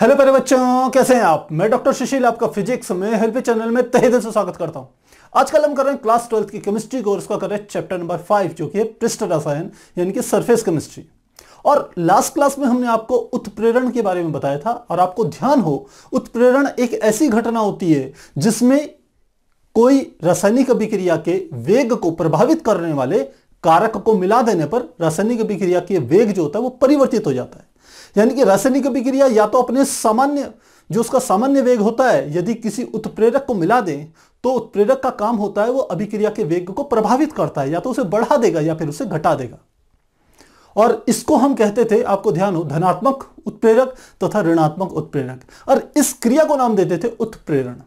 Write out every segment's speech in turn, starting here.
hello प्यारे बच्चों कैसे हैं आप मैं डॉक्टर सुशील आपका फिजिक्स में हेल्पी चैनल में तहे दिल से स्वागत करता हूं आजकल हम कर रहे हैं क्लास ट्वेल्थ की केमिस्ट्री कोर्स का कर रहे हैं चैप्टर नंबर फाइव जो कि है पृष्ठ रसायन यानी कि सरफेस केमिस्ट्री और लास्ट क्लास में हमने आपको उत्प्रेरण के बारे में बताया था और आपको ध्यान हो उत्प्रेरण एक ऐसी घटना होती है जिसमें कोई रासायनिक अभिक्रिया के वेग को प्रभावित करने वाले कारक को मिला देने पर रासायनिक अभिक्रिया के वेग जो होता है वो परिवर्तित हो जाता है यानी कि रासायनिक अभिक्रिया या तो अपने सामान्य जो उसका सामान्य वेग होता है यदि किसी उत्प्रेरक को मिला दें तो उत्प्रेरक का काम होता है वो अभिक्रिया के वेग को प्रभावित करता है या तो उसे बढ़ा देगा या फिर उसे घटा देगा और इसको हम कहते थे आपको ध्यान हो धनात्मक उत्प्रेरक तथा ऋणात्मक उत्प्रेरक और इस क्रिया को नाम देते थे उत्प्रेरण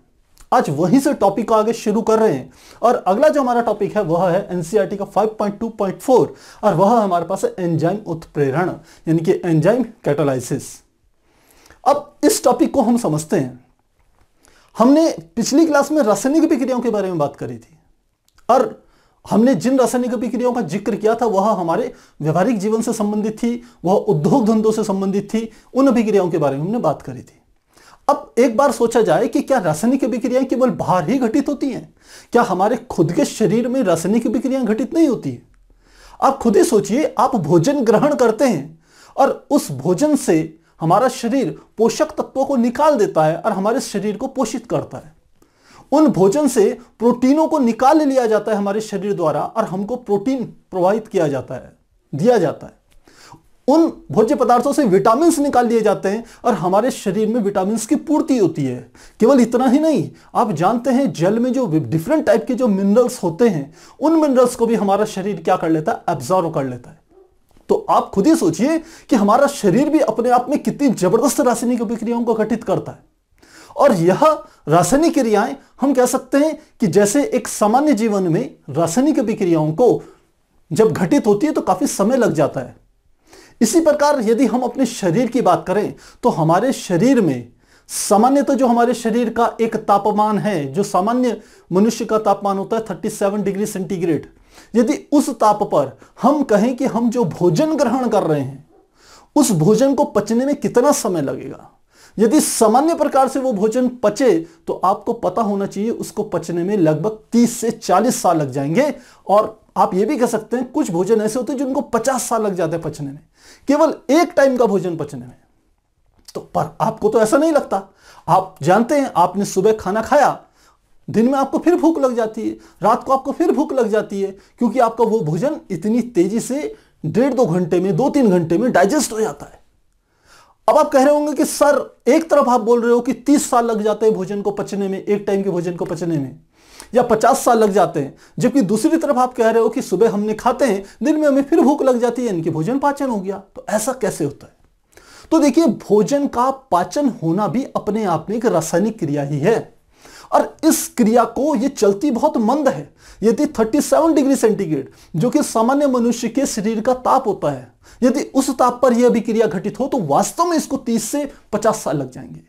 आज वहीं से टॉपिक को आगे शुरू कर रहे हैं और अगला जो हमारा टॉपिक है वह है एनसीईआरटी e का 5.2.4 और वह हमारे पास है एंजाइम उत्प्रेरण यानी कि एंजाइम कैटालाइसिस अब इस टॉपिक को हम समझते हैं हमने पिछली क्लास में रासायनिक प्रक्रियाओं के बारे में बात करी थी और हमने जिन रासायनिक अभिक्रियाओं का जिक्र किया था वह हमारे व्यवहारिक जीवन से संबंधित थी वह उद्योग धंधों से संबंधित थी उन अभिक्रियाओं के बारे में हमने बात करी थी अब एक बार सोचा जाए कि क्या रासायनिक अभिक्रियाएं केवल बाहर ही घटित होती हैं क्या हमारे खुद के शरीर में रासायनिक अभिक्रियाएं घटित नहीं होती है आप खुद ही सोचिए आप भोजन ग्रहण करते हैं और उस भोजन से हमारा शरीर पोषक तत्वों को निकाल देता है और हमारे शरीर को पोषित करता है उन भोजन से प्रोटीनों को निकाल लिया जाता है हमारे शरीर द्वारा और हमको प्रोटीन प्रवाहित किया जाता है दिया जाता है उन भोज्य पदार्थों से विटामिन निकाल लिए जाते हैं और हमारे शरीर में विटामिन की पूर्ति होती है केवल इतना ही नहीं आप जानते हैं जल में जो डिफरेंट टाइप के जो मिनरल्स होते हैं उन मिनरल्स को भी हमारा शरीर क्या कर लेता है एब्जॉर्व कर लेता है तो आप खुद ही सोचिए कि हमारा शरीर भी अपने आप में कितनी जबरदस्त रासायनिक अभिक्रियाओं को गठित करता है और यह रासायनिक क्रियाएं हम कह सकते हैं कि जैसे एक सामान्य जीवन में रासायनिक अभिक्रियाओं को जब घटित होती है तो काफी समय लग जाता है इसी प्रकार यदि हम अपने शरीर की बात करें तो हमारे शरीर में सामान्यतः तो जो हमारे शरीर का एक तापमान है जो सामान्य मनुष्य का तापमान होता है 37 डिग्री सेंटीग्रेड यदि उस ताप पर हम कहें कि हम जो भोजन ग्रहण कर रहे हैं उस भोजन को पचने में कितना समय लगेगा यदि सामान्य प्रकार से वो भोजन पचे तो आपको पता होना चाहिए उसको पचने में लगभग 30 से 40 साल लग जाएंगे और आप ये भी कह सकते हैं कुछ भोजन ऐसे होते हैं जिनको 50 साल लग जाते हैं पचने में केवल एक टाइम का भोजन पचने में तो पर आपको तो ऐसा नहीं लगता आप जानते हैं आपने सुबह खाना खाया दिन में आपको फिर भूख लग जाती है रात को आपको फिर भूख लग जाती है क्योंकि आपका वो भोजन इतनी तेजी से डेढ़ दो घंटे में दो तीन घंटे में डाइजेस्ट हो जाता है अब आप कह रहे होंगे कि सर एक तरफ आप बोल रहे हो कि तीस साल लग जाते हैं भोजन को पचने में एक टाइम के भोजन को पचने में या पचास साल लग जाते हैं जबकि दूसरी तरफ आप कह रहे हो कि सुबह हमने खाते हैं दिन में हमें फिर भूख लग जाती है यानी कि भोजन पाचन हो गया तो ऐसा कैसे होता है तो देखिए भोजन का पाचन होना भी अपने आप में एक रासायनिक क्रिया ही है और इस क्रिया को ये चलती बहुत मंद है यदि 37 डिग्री सेंटीग्रेड जो कि सामान्य मनुष्य के शरीर का ताप होता है यदि उस ताप पर यह अभिक्रिया घटित हो तो वास्तव में इसको 30 से 50 साल लग जाएंगे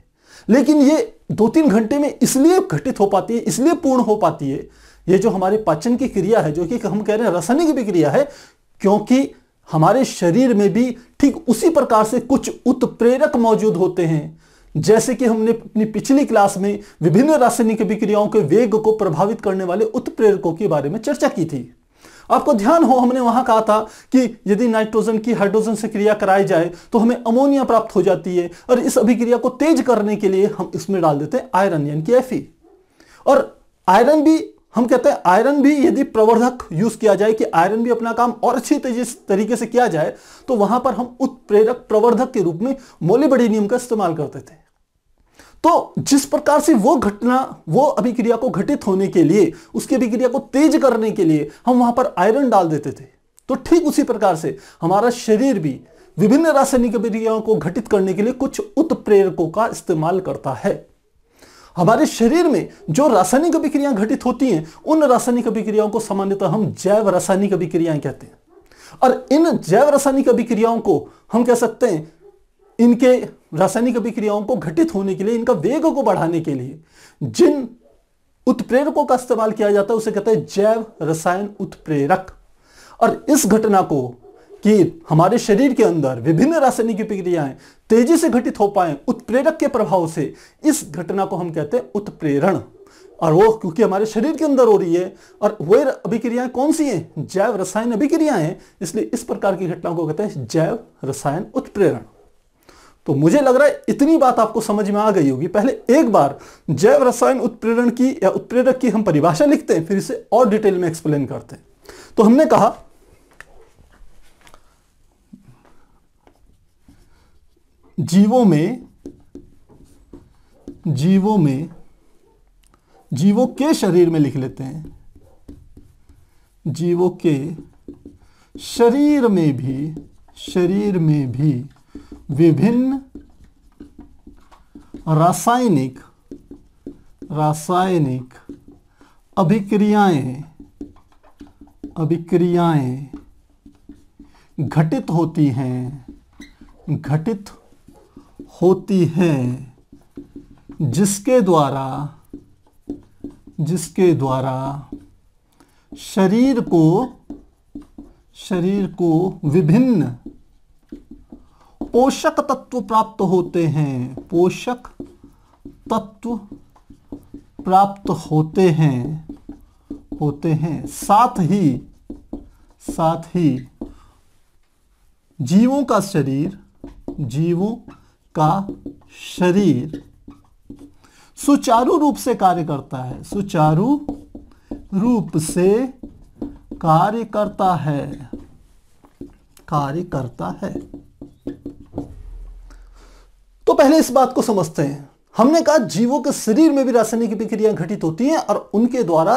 लेकिन ये दो तीन घंटे में इसलिए घटित हो पाती है इसलिए पूर्ण हो पाती है ये जो हमारे पाचन की क्रिया है जो कि हम कह रहे हैं रासायनिक विक्रिया है क्योंकि हमारे शरीर में भी ठीक उसी प्रकार से कुछ उत्प्रेरक मौजूद होते हैं जैसे कि हमने अपनी पिछली क्लास में विभिन्न रासायनिक विक्रियाओं के वेग को प्रभावित करने वाले उत्प्रेरकों के बारे में चर्चा की थी आपको ध्यान हो हमने वहां कहा था कि यदि नाइट्रोजन की हाइड्रोजन से क्रिया कराई जाए तो हमें अमोनिया प्राप्त हो जाती है और इस अभिक्रिया को तेज करने के लिए हम इसमें डाल देते हैं आयरन यानी कि एफ और आयरन भी हम कहते हैं आयरन भी यदि प्रवर्धक यूज किया जाए कि आयरन भी अपना काम और अच्छी तरीके से किया जाए तो वहां पर हम उत्प्रेरक प्रवर्धक के रूप में मोलिबडीनियम का इस्तेमाल करते थे तो जिस प्रकार से वो घटना वो अभिक्रिया को घटित होने के लिए उसकी अभिक्रिया को तेज करने के लिए हम वहां पर आयरन डाल देते थे तो ठीक उसी प्रकार से हमारा शरीर भी विभिन्न रासायनिक अभिक्रियाओं को घटित करने के लिए कुछ उत्प्रेरकों का इस्तेमाल करता है हमारे शरीर में जो रासायनिक अभिक्रियाएं घटित होती हैं उन रासायनिक अभिक्रियाओं को सामान्यतः हम जैव रासायनिक अभिक्रियाएं कहते हैं और इन जैव रासायनिक अभिक्रियाओं को हम कह सकते हैं इनके रासायनिक अभिक्रियाओं को घटित होने के लिए इनका वेग को बढ़ाने के लिए जिन उत्प्रेरकों का इस्तेमाल किया जाता है उसे कहते हैं जैव रसायन उत्प्रेरक और इस घटना को कि हमारे शरीर के अंदर विभिन्न रासायनिक प्रक्रियाएं तेजी से घटित हो पाए उत्प्रेरक के प्रभाव से इस घटना को हम कहते हैं उत्प्रेरण और वो क्योंकि हमारे शरीर के अंदर हो रही है और वह अभिक्रियाएं कौन सी हैं जैव रसायन अभिक्रियाएं हैं इसलिए इस प्रकार की घटना को कहते हैं जैव रसायन उत्प्रेरण तो मुझे लग रहा है इतनी बात आपको समझ में आ गई होगी पहले एक बार जैव रसायन उत्प्रेरण की या उत्प्रेरक की हम परिभाषा लिखते हैं फिर इसे और डिटेल में एक्सप्लेन करते हैं तो हमने कहा जीवों में जीवों में जीवों के शरीर में लिख लेते हैं जीवों के शरीर में भी शरीर में भी विभिन्न रासायनिक रासायनिक अभिक्रियाएं अभिक्रियाएं घटित होती हैं घटित होती हैं जिसके द्वारा जिसके द्वारा शरीर को शरीर को विभिन्न पोषक तत्व प्राप्त होते हैं पोषक तत्व प्राप्त होते हैं होते हैं साथ ही साथ ही जीवों का शरीर जीवों का शरीर सुचारू रूप से कार्य करता है सुचारू रूप से कार्य करता है कार्य करता है तो पहले इस बात को समझते हैं हमने कहा जीवों के शरीर में भी रासायनिक प्रक्रिया घटित होती हैं और उनके द्वारा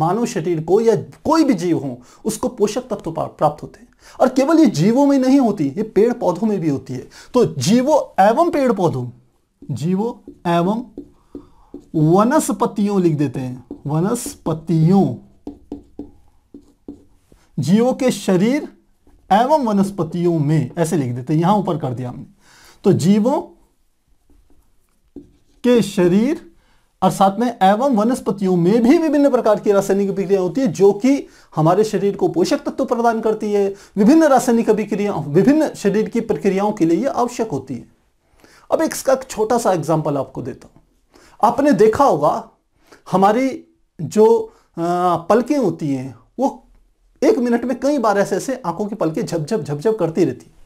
मानव शरीर को या कोई भी जीव हो उसको पोषक तत्व तो प्राप्त होते हैं और केवल ये जीवों में नहीं होती ये पेड़ पौधों में भी होती है तो जीवो एवं पेड़ पौधों जीवो एवं वनस्पतियों लिख देते हैं वनस्पतियों जीवों के शरीर एवं वनस्पतियों में ऐसे लिख देते हैं यहां ऊपर कर दिया हमने तो जीवों के शरीर और साथ में एवं वनस्पतियों में भी विभिन्न प्रकार की रासायनिक अभिक्रिया होती है जो कि हमारे शरीर को पोषक तत्व प्रदान करती है विभिन्न रासायनिक अभिक्रिया विभिन्न शरीर की प्रक्रियाओं के लिए आवश्यक होती है अब इसका एक छोटा सा एग्जाम्पल आपको देता हूँ आपने देखा होगा हमारी जो पलकें होती हैं वो एक मिनट में कई बार ऐसे ऐसे आंखों की पलकें झपझप झपझप करती रहती हैं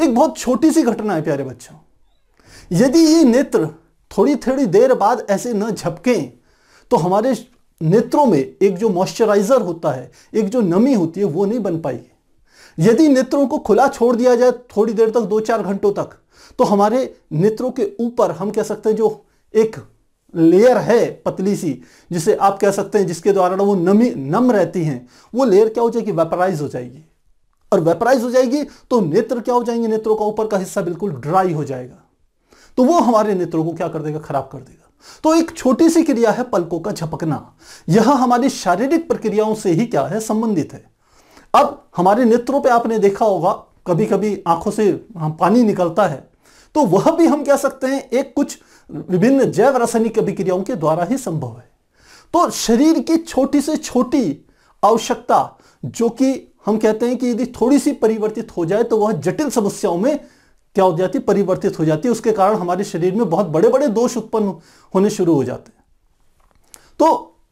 एक बहुत छोटी सी घटना है प्यारे बच्चों यदि ये नेत्र थोड़ी थोड़ी देर बाद ऐसे न झपकें तो हमारे नेत्रों में एक जो मॉइस्चराइजर होता है एक जो नमी होती है वो नहीं बन पाई यदि नेत्रों को खुला छोड़ दिया जाए थोड़ी देर तक दो चार घंटों तक तो हमारे नेत्रों के ऊपर हम कह सकते हैं जो एक लेयर है पतली सी जिसे आप कह सकते हैं जिसके द्वारा वो नमी नम रहती हैं वो लेयर क्या हो जाएगी वेपराइज हो जाएगी और वेपराइज हो जाएगी तो नेत्र क्या हो जाएंगे नेत्रों का ऊपर का हिस्सा बिल्कुल ड्राई हो जाएगा तो वो हमारे नेत्रों को क्या कर देगा खराब कर देगा तो एक छोटी सी क्रिया है पलकों का झपकना यह हमारी शारीरिक प्रक्रियाओं से ही क्या है संबंधित है अब हमारे नेत्रों पे आपने देखा होगा कभी कभी आंखों से पानी निकलता है तो वह भी हम कह सकते हैं एक कुछ विभिन्न जैव रासायनिक अभिक्रियाओं के द्वारा ही संभव है तो शरीर की छोटी से छोटी आवश्यकता जो कि हम कहते हैं कि यदि थोड़ी सी परिवर्तित हो जाए तो वह जटिल समस्याओं में क्या हो जाती परिवर्तित हो जाती है उसके कारण हमारे शरीर में बहुत बड़े बड़े दोष उत्पन्न होने शुरू हो जाते हैं तो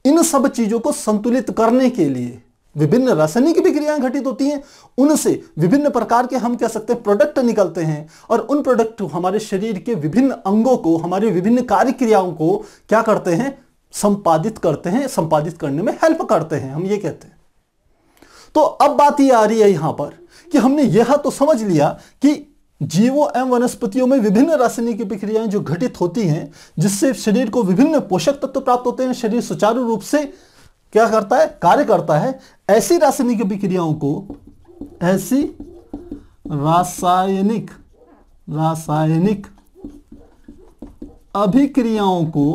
इन सब चीजों को संतुलित करने के लिए विभिन्न रासायनिक विक्रियाएं घटित होती हैं उनसे विभिन्न प्रकार के हम कह सकते हैं प्रोडक्ट निकलते हैं और उन प्रोडक्ट हमारे शरीर के विभिन्न अंगों को हमारे विभिन्न कार्य क्रियाओं को क्या करते हैं संपादित करते हैं संपादित करने में हेल्प करते हैं हम ये कहते हैं तो अब बात यह आ रही है यहां पर कि हमने यह तो समझ लिया कि जीवों एवं वनस्पतियों में विभिन्न रासायनिक प्रक्रियाएं जो घटित होती हैं जिससे शरीर को विभिन्न पोषक तत्व प्राप्त होते हैं शरीर सुचारू रूप से क्या करता है कार्य करता है ऐसी रासायनिक प्रक्रियाओं को ऐसी रासायनिक रासायनिक अभिक्रियाओं को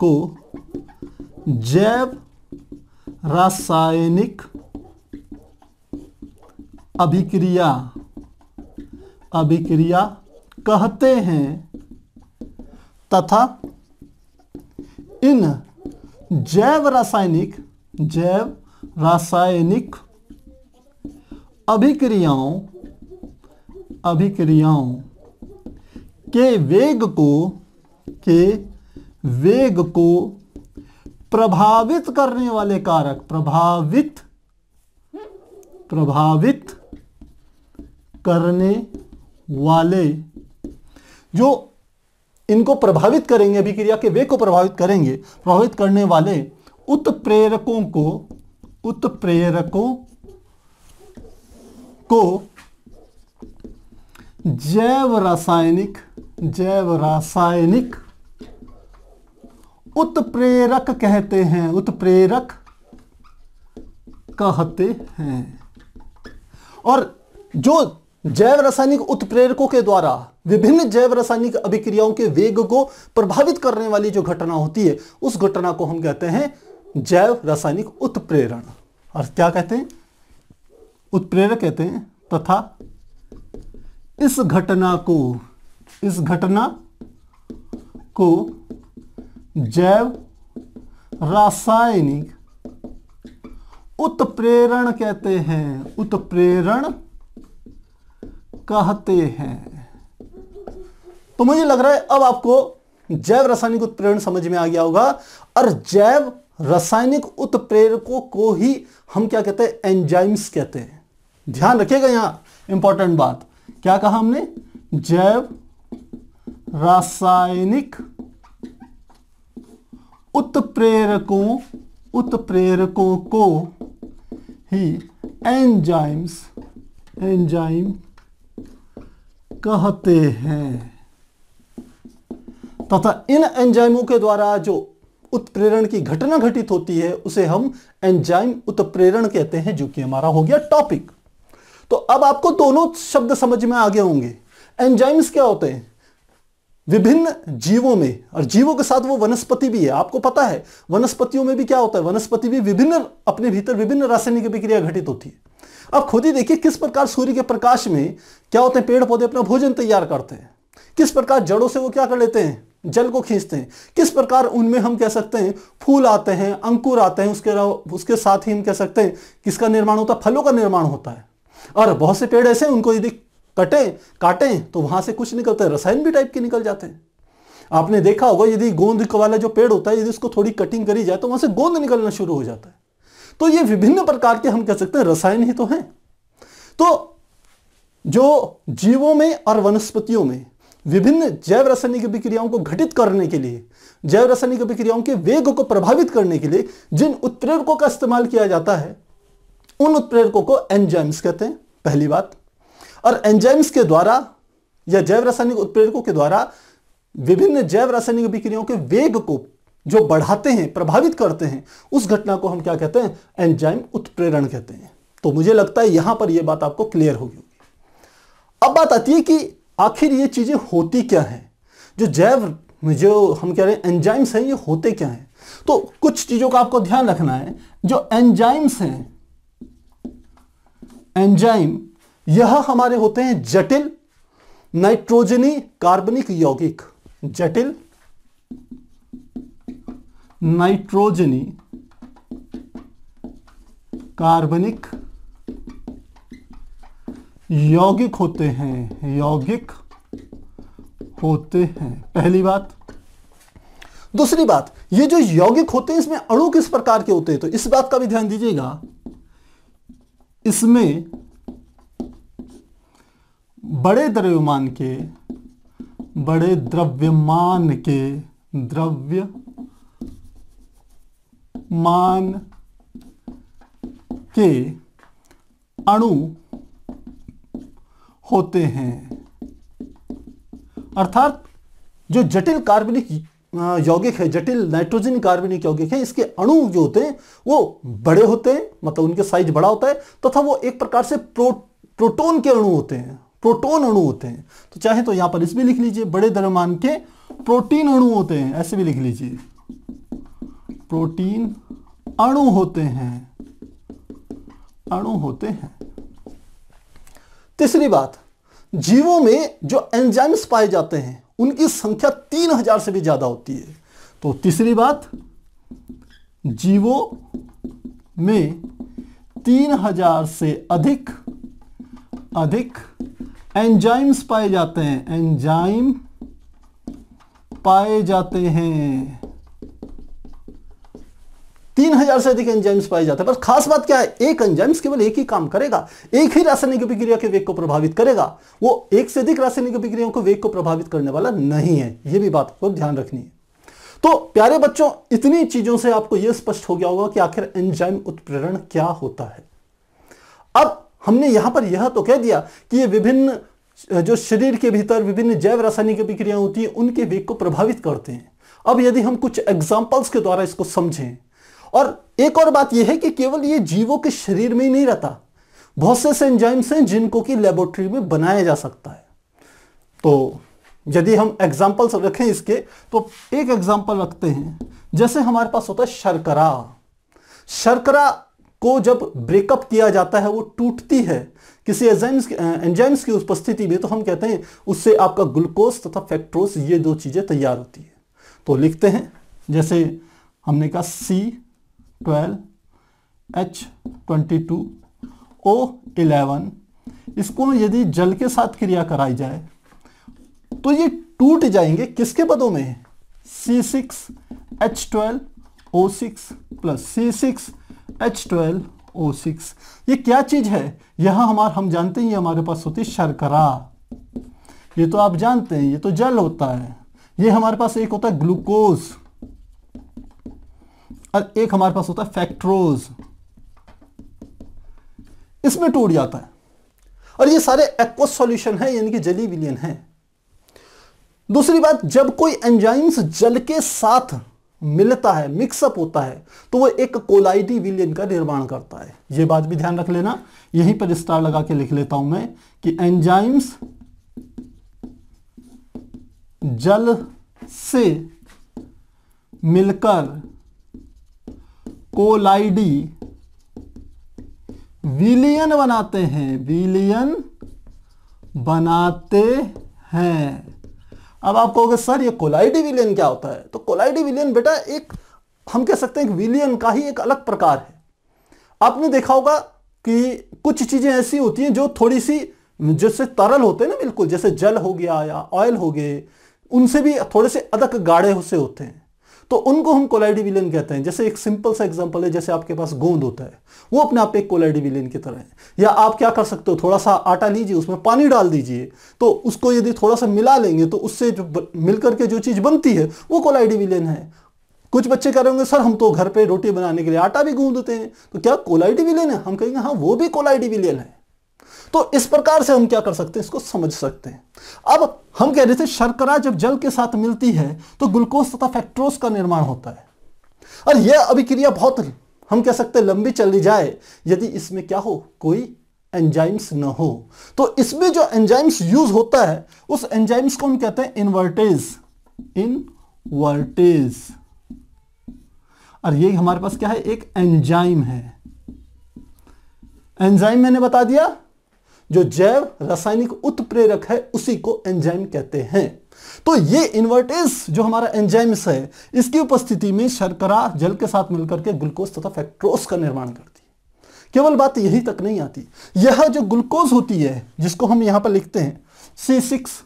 को जैव रासायनिक अभिक्रिया अभिक्रिया कहते हैं तथा इन जैव रासायनिक जैव रासायनिक अभिक्रियाओं अभिक्रियाओं के वेग को के वेग को प्रभावित करने वाले कारक प्रभावित प्रभावित करने वाले जो इनको प्रभावित करेंगे अभिक्रिया के वे को प्रभावित करेंगे प्रभावित करने वाले उत्प्रेरकों को उत्प्रेरकों को जैव रासायनिक जैव रासायनिक उत्प्रेरक कहते हैं उत्प्रेरक कहते हैं और जो जैव रासायनिक उत्प्रेरकों के द्वारा विभिन्न जैव रासायनिक अभिक्रियाओं के वेग को प्रभावित करने वाली जो घटना होती है उस घटना को हम कहते हैं जैव रासायनिक उत्प्रेरण और क्या कहते हैं उत्प्रेरक कहते हैं तथा इस घटना को इस घटना को जैव रासायनिक उत्प्रेरण कहते हैं उत्प्रेरण कहते हैं तो मुझे लग रहा है अब आपको जैव रासायनिक उत्प्रेरण समझ में आ गया होगा और जैव रासायनिक उत्प्रेरकों को ही हम क्या कहते हैं एंजाइम्स कहते हैं ध्यान रखिएगा यहां इंपॉर्टेंट बात क्या कहा हमने जैव रासायनिक उत्प्रेरकों उत्प्रेरकों को ही एंजाइम्स एंजाइम कहते हैं तथा इन एंजाइमों के द्वारा जो उत्प्रेरण की घटना घटित होती है उसे हम एंजाइम उत्प्रेरण कहते हैं जो कि हमारा हो गया टॉपिक तो अब आपको दोनों शब्द समझ में आ गए होंगे एंजाइम्स क्या होते हैं विभिन्न जीवों में और जीवों के साथ वो वनस्पति भी है आपको पता है वनस्पतियों में भी क्या होता है वनस्पति भी विभिन्न अपने भीतर विभिन्न रासायनिक अभिक्रिया घटित होती है अब खुद ही देखिए किस प्रकार सूर्य के प्रकाश में क्या होते हैं पेड़ पौधे अपना भोजन तैयार करते हैं किस प्रकार जड़ों से वो क्या कर लेते हैं जल को खींचते हैं किस प्रकार उनमें हम कह सकते हैं फूल आते हैं अंकुर आते हैं उसके उसके साथ ही हम कह सकते हैं किसका निर्माण होता है फलों का निर्माण होता है और बहुत से पेड़ ऐसे उनको यदि कटें काटें तो वहां से कुछ निकलता है रसायन भी टाइप के निकल जाते हैं आपने देखा होगा यदि गोंद वाला जो पेड़ होता है यदि उसको थोड़ी कटिंग करी जाए तो वहां से गोंद निकलना शुरू हो जाता है तो ये विभिन्न प्रकार के हम कह सकते हैं रसायन ही तो हैं तो जो जीवों में और वनस्पतियों में विभिन्न जैव रासायनिक अभिक्रियाओं को घटित करने के लिए जैव रासायनिक अभिक्रियाओं के वेग को प्रभावित करने के लिए जिन उत्प्रेरकों का इस्तेमाल किया जाता है उन उत्प्रेरकों को एंजाइम्स कहते हैं पहली बात और एंजाइम्स के द्वारा या जैव रासायनिक उत्प्रेरकों के द्वारा विभिन्न जैव रासायनिक अभिक्रियाओं के वेग को जो बढ़ाते हैं प्रभावित करते हैं उस घटना को हम क्या कहते हैं एंजाइम उत्प्रेरण कहते हैं तो मुझे लगता है यहां पर यह बात आपको क्लियर होगी अब बात आती है कि आखिर ये चीजें होती क्या हैं जो जैव जो हम कह रहे हैं एंजाइम्स हैं ये होते क्या हैं तो कुछ चीजों का आपको ध्यान रखना है जो एंजाइम्स हैं एंजाइम यह हमारे होते हैं जटिल नाइट्रोजनी कार्बनिक यौगिक जटिल नाइट्रोजनी कार्बनिक यौगिक होते हैं यौगिक होते हैं पहली बात दूसरी बात ये जो यौगिक होते हैं इसमें अणु किस प्रकार के होते हैं तो इस बात का भी ध्यान दीजिएगा इसमें बड़े द्रव्यमान के बड़े द्रव्यमान के द्रव्य मान के अणु होते हैं अर्थात जो जटिल कार्बनिक यौगिक है जटिल नाइट्रोजन कार्बनिक यौगिक है इसके अणु जो होते हैं वो बड़े होते हैं मतलब उनके साइज बड़ा होता है तथा तो वो एक प्रकार से प्रो, प्रोटोन के अणु होते हैं प्रोटोन अणु होते हैं तो चाहे तो यहां पर इस भी लिख लीजिए बड़े द्रव्यमान के प्रोटीन अणु होते हैं ऐसे भी लिख लीजिए प्रोटीन अणु होते हैं अणु होते हैं तीसरी बात जीवों में जो एंजाइम्स पाए जाते हैं उनकी संख्या तीन हजार से भी ज्यादा होती है तो तीसरी बात जीवों में तीन हजार से अधिक अधिक एंजाइम्स पाए जाते हैं एंजाइम पाए जाते हैं तीन हजार से अधिक एंजाइम्स पाए जाते हैं पर खास बात क्या है एक एंजाइम्स केवल एक ही काम करेगा एक ही रासायनिक अभिक्रिया के वेग को प्रभावित करेगा वो एक से अधिक रासायनिक अभिक्रियाओं को वेग को प्रभावित करने वाला नहीं है ये भी बात को ध्यान रखनी है तो प्यारे बच्चों इतनी चीजों से आपको यह स्पष्ट हो गया होगा कि आखिर एंजाइम उत्प्रेरण क्या होता है अब हमने यहाँ पर यह तो कह दिया कि ये विभिन्न जो शरीर के भीतर विभिन्न जैव रासायनिक अभिक्रियाएं होती हैं उनके वेग को प्रभावित करते हैं अब यदि हम कुछ एग्जाम्पल्स के द्वारा इसको समझें और एक और बात यह है कि केवल ये जीवों के शरीर में ही नहीं रहता बहुत से ऐसे एंजाइम्स हैं जिनको कि लेबोरेटरी में बनाया जा सकता है तो यदि हम एग्जाम्पल्स रखें इसके तो एक एग्जाम्पल रखते हैं जैसे हमारे पास होता है शर्करा शर्करा को जब ब्रेकअप किया जाता है वो टूटती है किसी एंजाइम्स एंजाइम्स की उपस्थिति में तो हम कहते हैं उससे आपका ग्लूकोज तथा फैक्ट्रोस ये दो चीज़ें तैयार होती है तो लिखते हैं जैसे हमने कहा C twelve H twenty two O eleven इसको यदि जल के साथ क्रिया कराई जाए तो ये टूट जाएंगे किसके पदों में C six H twelve O six plus C six H twelve O six ये क्या चीज़ है यहां हमारे हम जानते हैं हमारे पास होती है शर्करा ये तो आप जानते हैं ये तो जल होता है ये हमारे पास एक होता है ग्लूकोज और एक हमारे पास होता है फैक्ट्रोज इसमें टूट जाता है और ये सारे एक्व सॉल्यूशन है यानी कि जली विलियन है दूसरी बात जब कोई एंजाइम्स जल के साथ मिलता है मिक्सअप होता है तो वो एक कोलाइडी विलियन का निर्माण करता है ये बात भी ध्यान रख लेना यहीं पर स्टार लगा के लिख लेता हूं मैं कि एंजाइम्स जल से मिलकर कोलाइडी विलियन बनाते हैं विलियन बनाते हैं अब आप कहोगे सर ये कोलाइडी विलियन क्या होता है तो कोलाइडी विलियन बेटा एक हम कह सकते हैं कि विलियन का ही एक अलग प्रकार है आपने देखा होगा कि कुछ चीज़ें ऐसी होती हैं जो थोड़ी सी जैसे तरल होते हैं ना बिल्कुल जैसे जल हो गया या ऑयल हो गए उनसे भी थोड़े से अदक गाढ़े से होते हैं तो उनको हम कोलाइडिविलियन कहते हैं जैसे एक सिंपल सा एग्जांपल है जैसे आपके पास गोंद होता है वो अपने आप एक कोलाइडिविलियन की तरह है या आप क्या कर सकते हो थोड़ा सा आटा लीजिए उसमें पानी डाल दीजिए तो उसको यदि थोड़ा सा मिला लेंगे तो उससे जो मिलकर के जो चीज़ बनती है वो कोलाइडिविलियन है कुछ बच्चे कह रहे होंगे सर हम तो घर पर रोटी बनाने के लिए आटा भी गूंदते हैं तो क्या कोलाइडिविलियन है हम कहेंगे हाँ वो भी कोलाइडिविलियन है तो इस प्रकार से हम क्या कर सकते हैं इसको समझ सकते हैं अब हम कह रहे थे शर्करा जब जल के साथ मिलती है तो ग्लूकोज तथा फैक्ट्रोस का निर्माण होता है और यह अभिक्रिया बहुत हम कह सकते हैं लंबी चली जाए यदि इसमें क्या हो कोई एंजाइम्स ना हो तो इसमें जो एंजाइम्स यूज होता है उस एंजाइम्स को हम कहते हैं इनवर्टेज इनवर्टेज और ये हमारे पास क्या है एक एंजाइम है एंजाइम मैंने बता दिया जो जैव रासायनिक उत्प्रेरक है उसी को एंजाइम कहते हैं तो ये इन्वर्टेस जो हमारा एंजाइम्स है इसकी उपस्थिति में शर्करा जल के साथ मिलकर के ग्लूकोज तथा फैक्ट्रोस का निर्माण करती है केवल बात यही तक नहीं आती यह जो ग्लूकोज होती है जिसको हम यहां पर लिखते हैं C six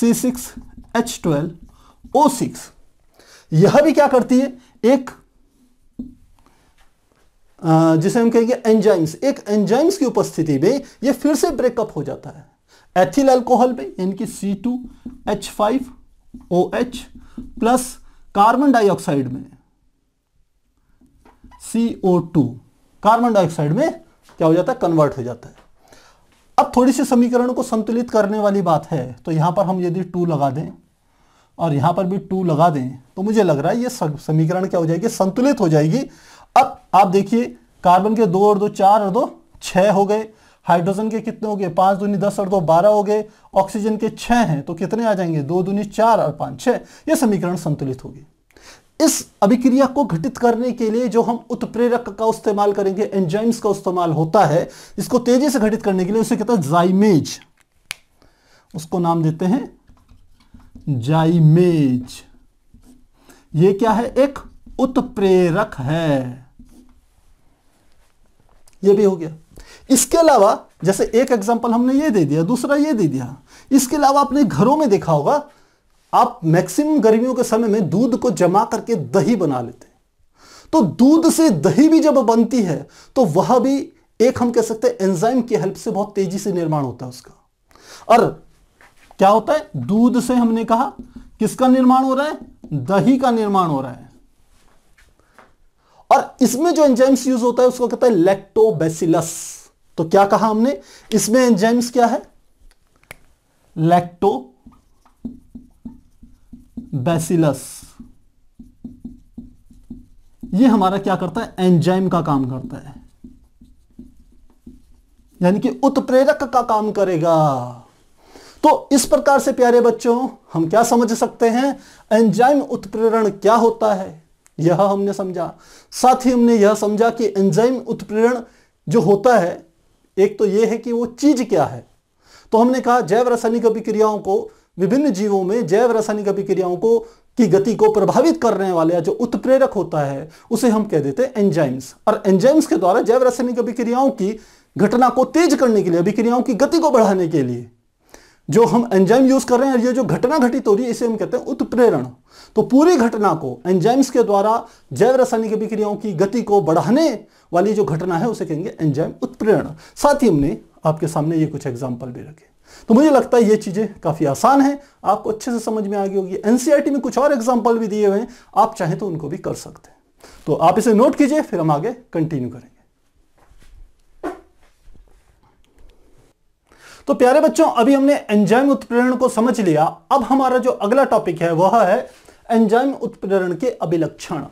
C six H twelve O six यह भी क्या करती है एक जिसे हम कहेंगे एंजाइम्स एक एंजाइम्स की उपस्थिति में ये फिर से ब्रेकअप हो जाता है एथिल अल्कोहल पे यानी कि C two H five O H plus carbon dioxide में C O two carbon dioxide में क्या हो जाता है कन्वर्ट हो जाता है अब थोड़ी सी समीकरण को संतुलित करने वाली बात है तो यहां पर हम यदि टू लगा दें और यहां पर भी टू लगा दें तो मुझे लग रहा है ये समीकरण क्या हो जाएगी संतुलित हो जाएगी अब आप देखिए कार्बन के दो और दो चार और दो छ हो गए हाइड्रोजन के कितने हो गए पांच दूनी दस और दो बारह हो गए ऑक्सीजन के छह हैं तो कितने आ जाएंगे दो दूनी चार और पांच छह ये समीकरण संतुलित होगी इस अभिक्रिया को घटित करने के लिए जो हम उत्प्रेरक का इस्तेमाल करेंगे एंजाइम्स का इस्तेमाल होता है इसको तेजी से घटित करने के लिए उसे कहता है जाइमेज उसको नाम देते हैं जाइमेज ये क्या है एक उत्प्रेरक है यह भी हो गया इसके अलावा जैसे एक एग्जाम्पल हमने ये दे दिया दूसरा ये दे दिया इसके अलावा आपने घरों में देखा होगा आप मैक्सिमम गर्मियों के समय में दूध को जमा करके दही बना लेते हैं तो दूध से दही भी जब बनती है तो वह भी एक हम कह सकते हैं एंजाइम की हेल्प से बहुत तेजी से निर्माण होता है उसका और क्या होता है दूध से हमने कहा किसका निर्माण हो रहा है दही का निर्माण हो रहा है और इसमें जो एंजाइम्स यूज होता है उसको कहता है लेक्टोबेसिलस तो क्या कहा हमने इसमें एंजाइम्स क्या है लेक्टो बैसिलस ये हमारा क्या करता है एंजाइम का काम करता है यानी कि उत्प्रेरक का, का काम करेगा तो इस प्रकार से प्यारे बच्चों हम क्या समझ सकते हैं एंजाइम उत्प्रेरण क्या होता है यह हमने समझा साथ ही हमने यह समझा कि एंजाइम उत्प्रेरण जो होता है एक तो यह है कि वो चीज क्या है तो हमने कहा जैव रासायनिक अभिक्रियाओं को विभिन्न जीवों में जैव रासायनिक अभिक्रियाओं को की गति को प्रभावित करने वाले जो उत्प्रेरक होता है उसे हम कह देते हैं एंजाइम्स और एंजाइम्स के द्वारा जैव रासायनिक अभिक्रियाओं की घटना को तेज करने के लिए अभिक्रियाओं की गति को बढ़ाने के लिए जो हम एंजाइम यूज कर रहे हैं और ये जो घटना घटित हो रही है इसे हम कहते हैं उत्प्रेरण तो पूरी घटना को एंजाइम्स के द्वारा जैव रासायनिक अभिक्रियाओं की गति को बढ़ाने वाली जो घटना है उसे कहेंगे एंजाइम उत्प्रेरण साथ ही हमने आपके सामने ये कुछ एग्जाम्पल भी रखे तो मुझे लगता है ये चीज़ें काफ़ी आसान है आपको अच्छे से समझ में आ गई होगी एनसीईआरटी e में कुछ और एग्जाम्पल भी दिए हुए हैं आप चाहें तो उनको भी कर सकते हैं तो आप इसे नोट कीजिए फिर हम आगे कंटिन्यू करेंगे तो प्यारे बच्चों अभी हमने एंजाइम उत्प्रेरण को समझ लिया अब हमारा जो अगला टॉपिक है वह है एंजाइम उत्प्रेरण के अभिलक्षण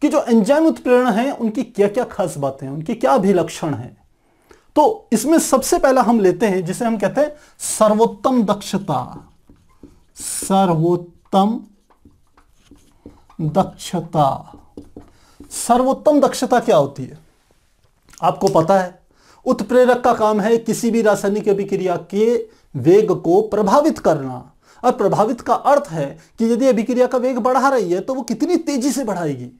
कि जो एंजाइम उत्प्रेरण है उनकी क्या क्या खास बातें हैं उनके क्या अभिलक्षण हैं तो इसमें सबसे पहला हम लेते हैं जिसे हम कहते हैं सर्वोत्तम दक्षता सर्वोत्तम दक्षता सर्वोत्तम दक्षता क्या होती है आपको पता है उत्प्रेरक का काम है किसी भी रासायनिक अभिक्रिया के वेग को प्रभावित करना और प्रभावित का अर्थ है कि यदि अभिक्रिया का वेग बढ़ा रही है तो वो कितनी तेजी से बढ़ाएगी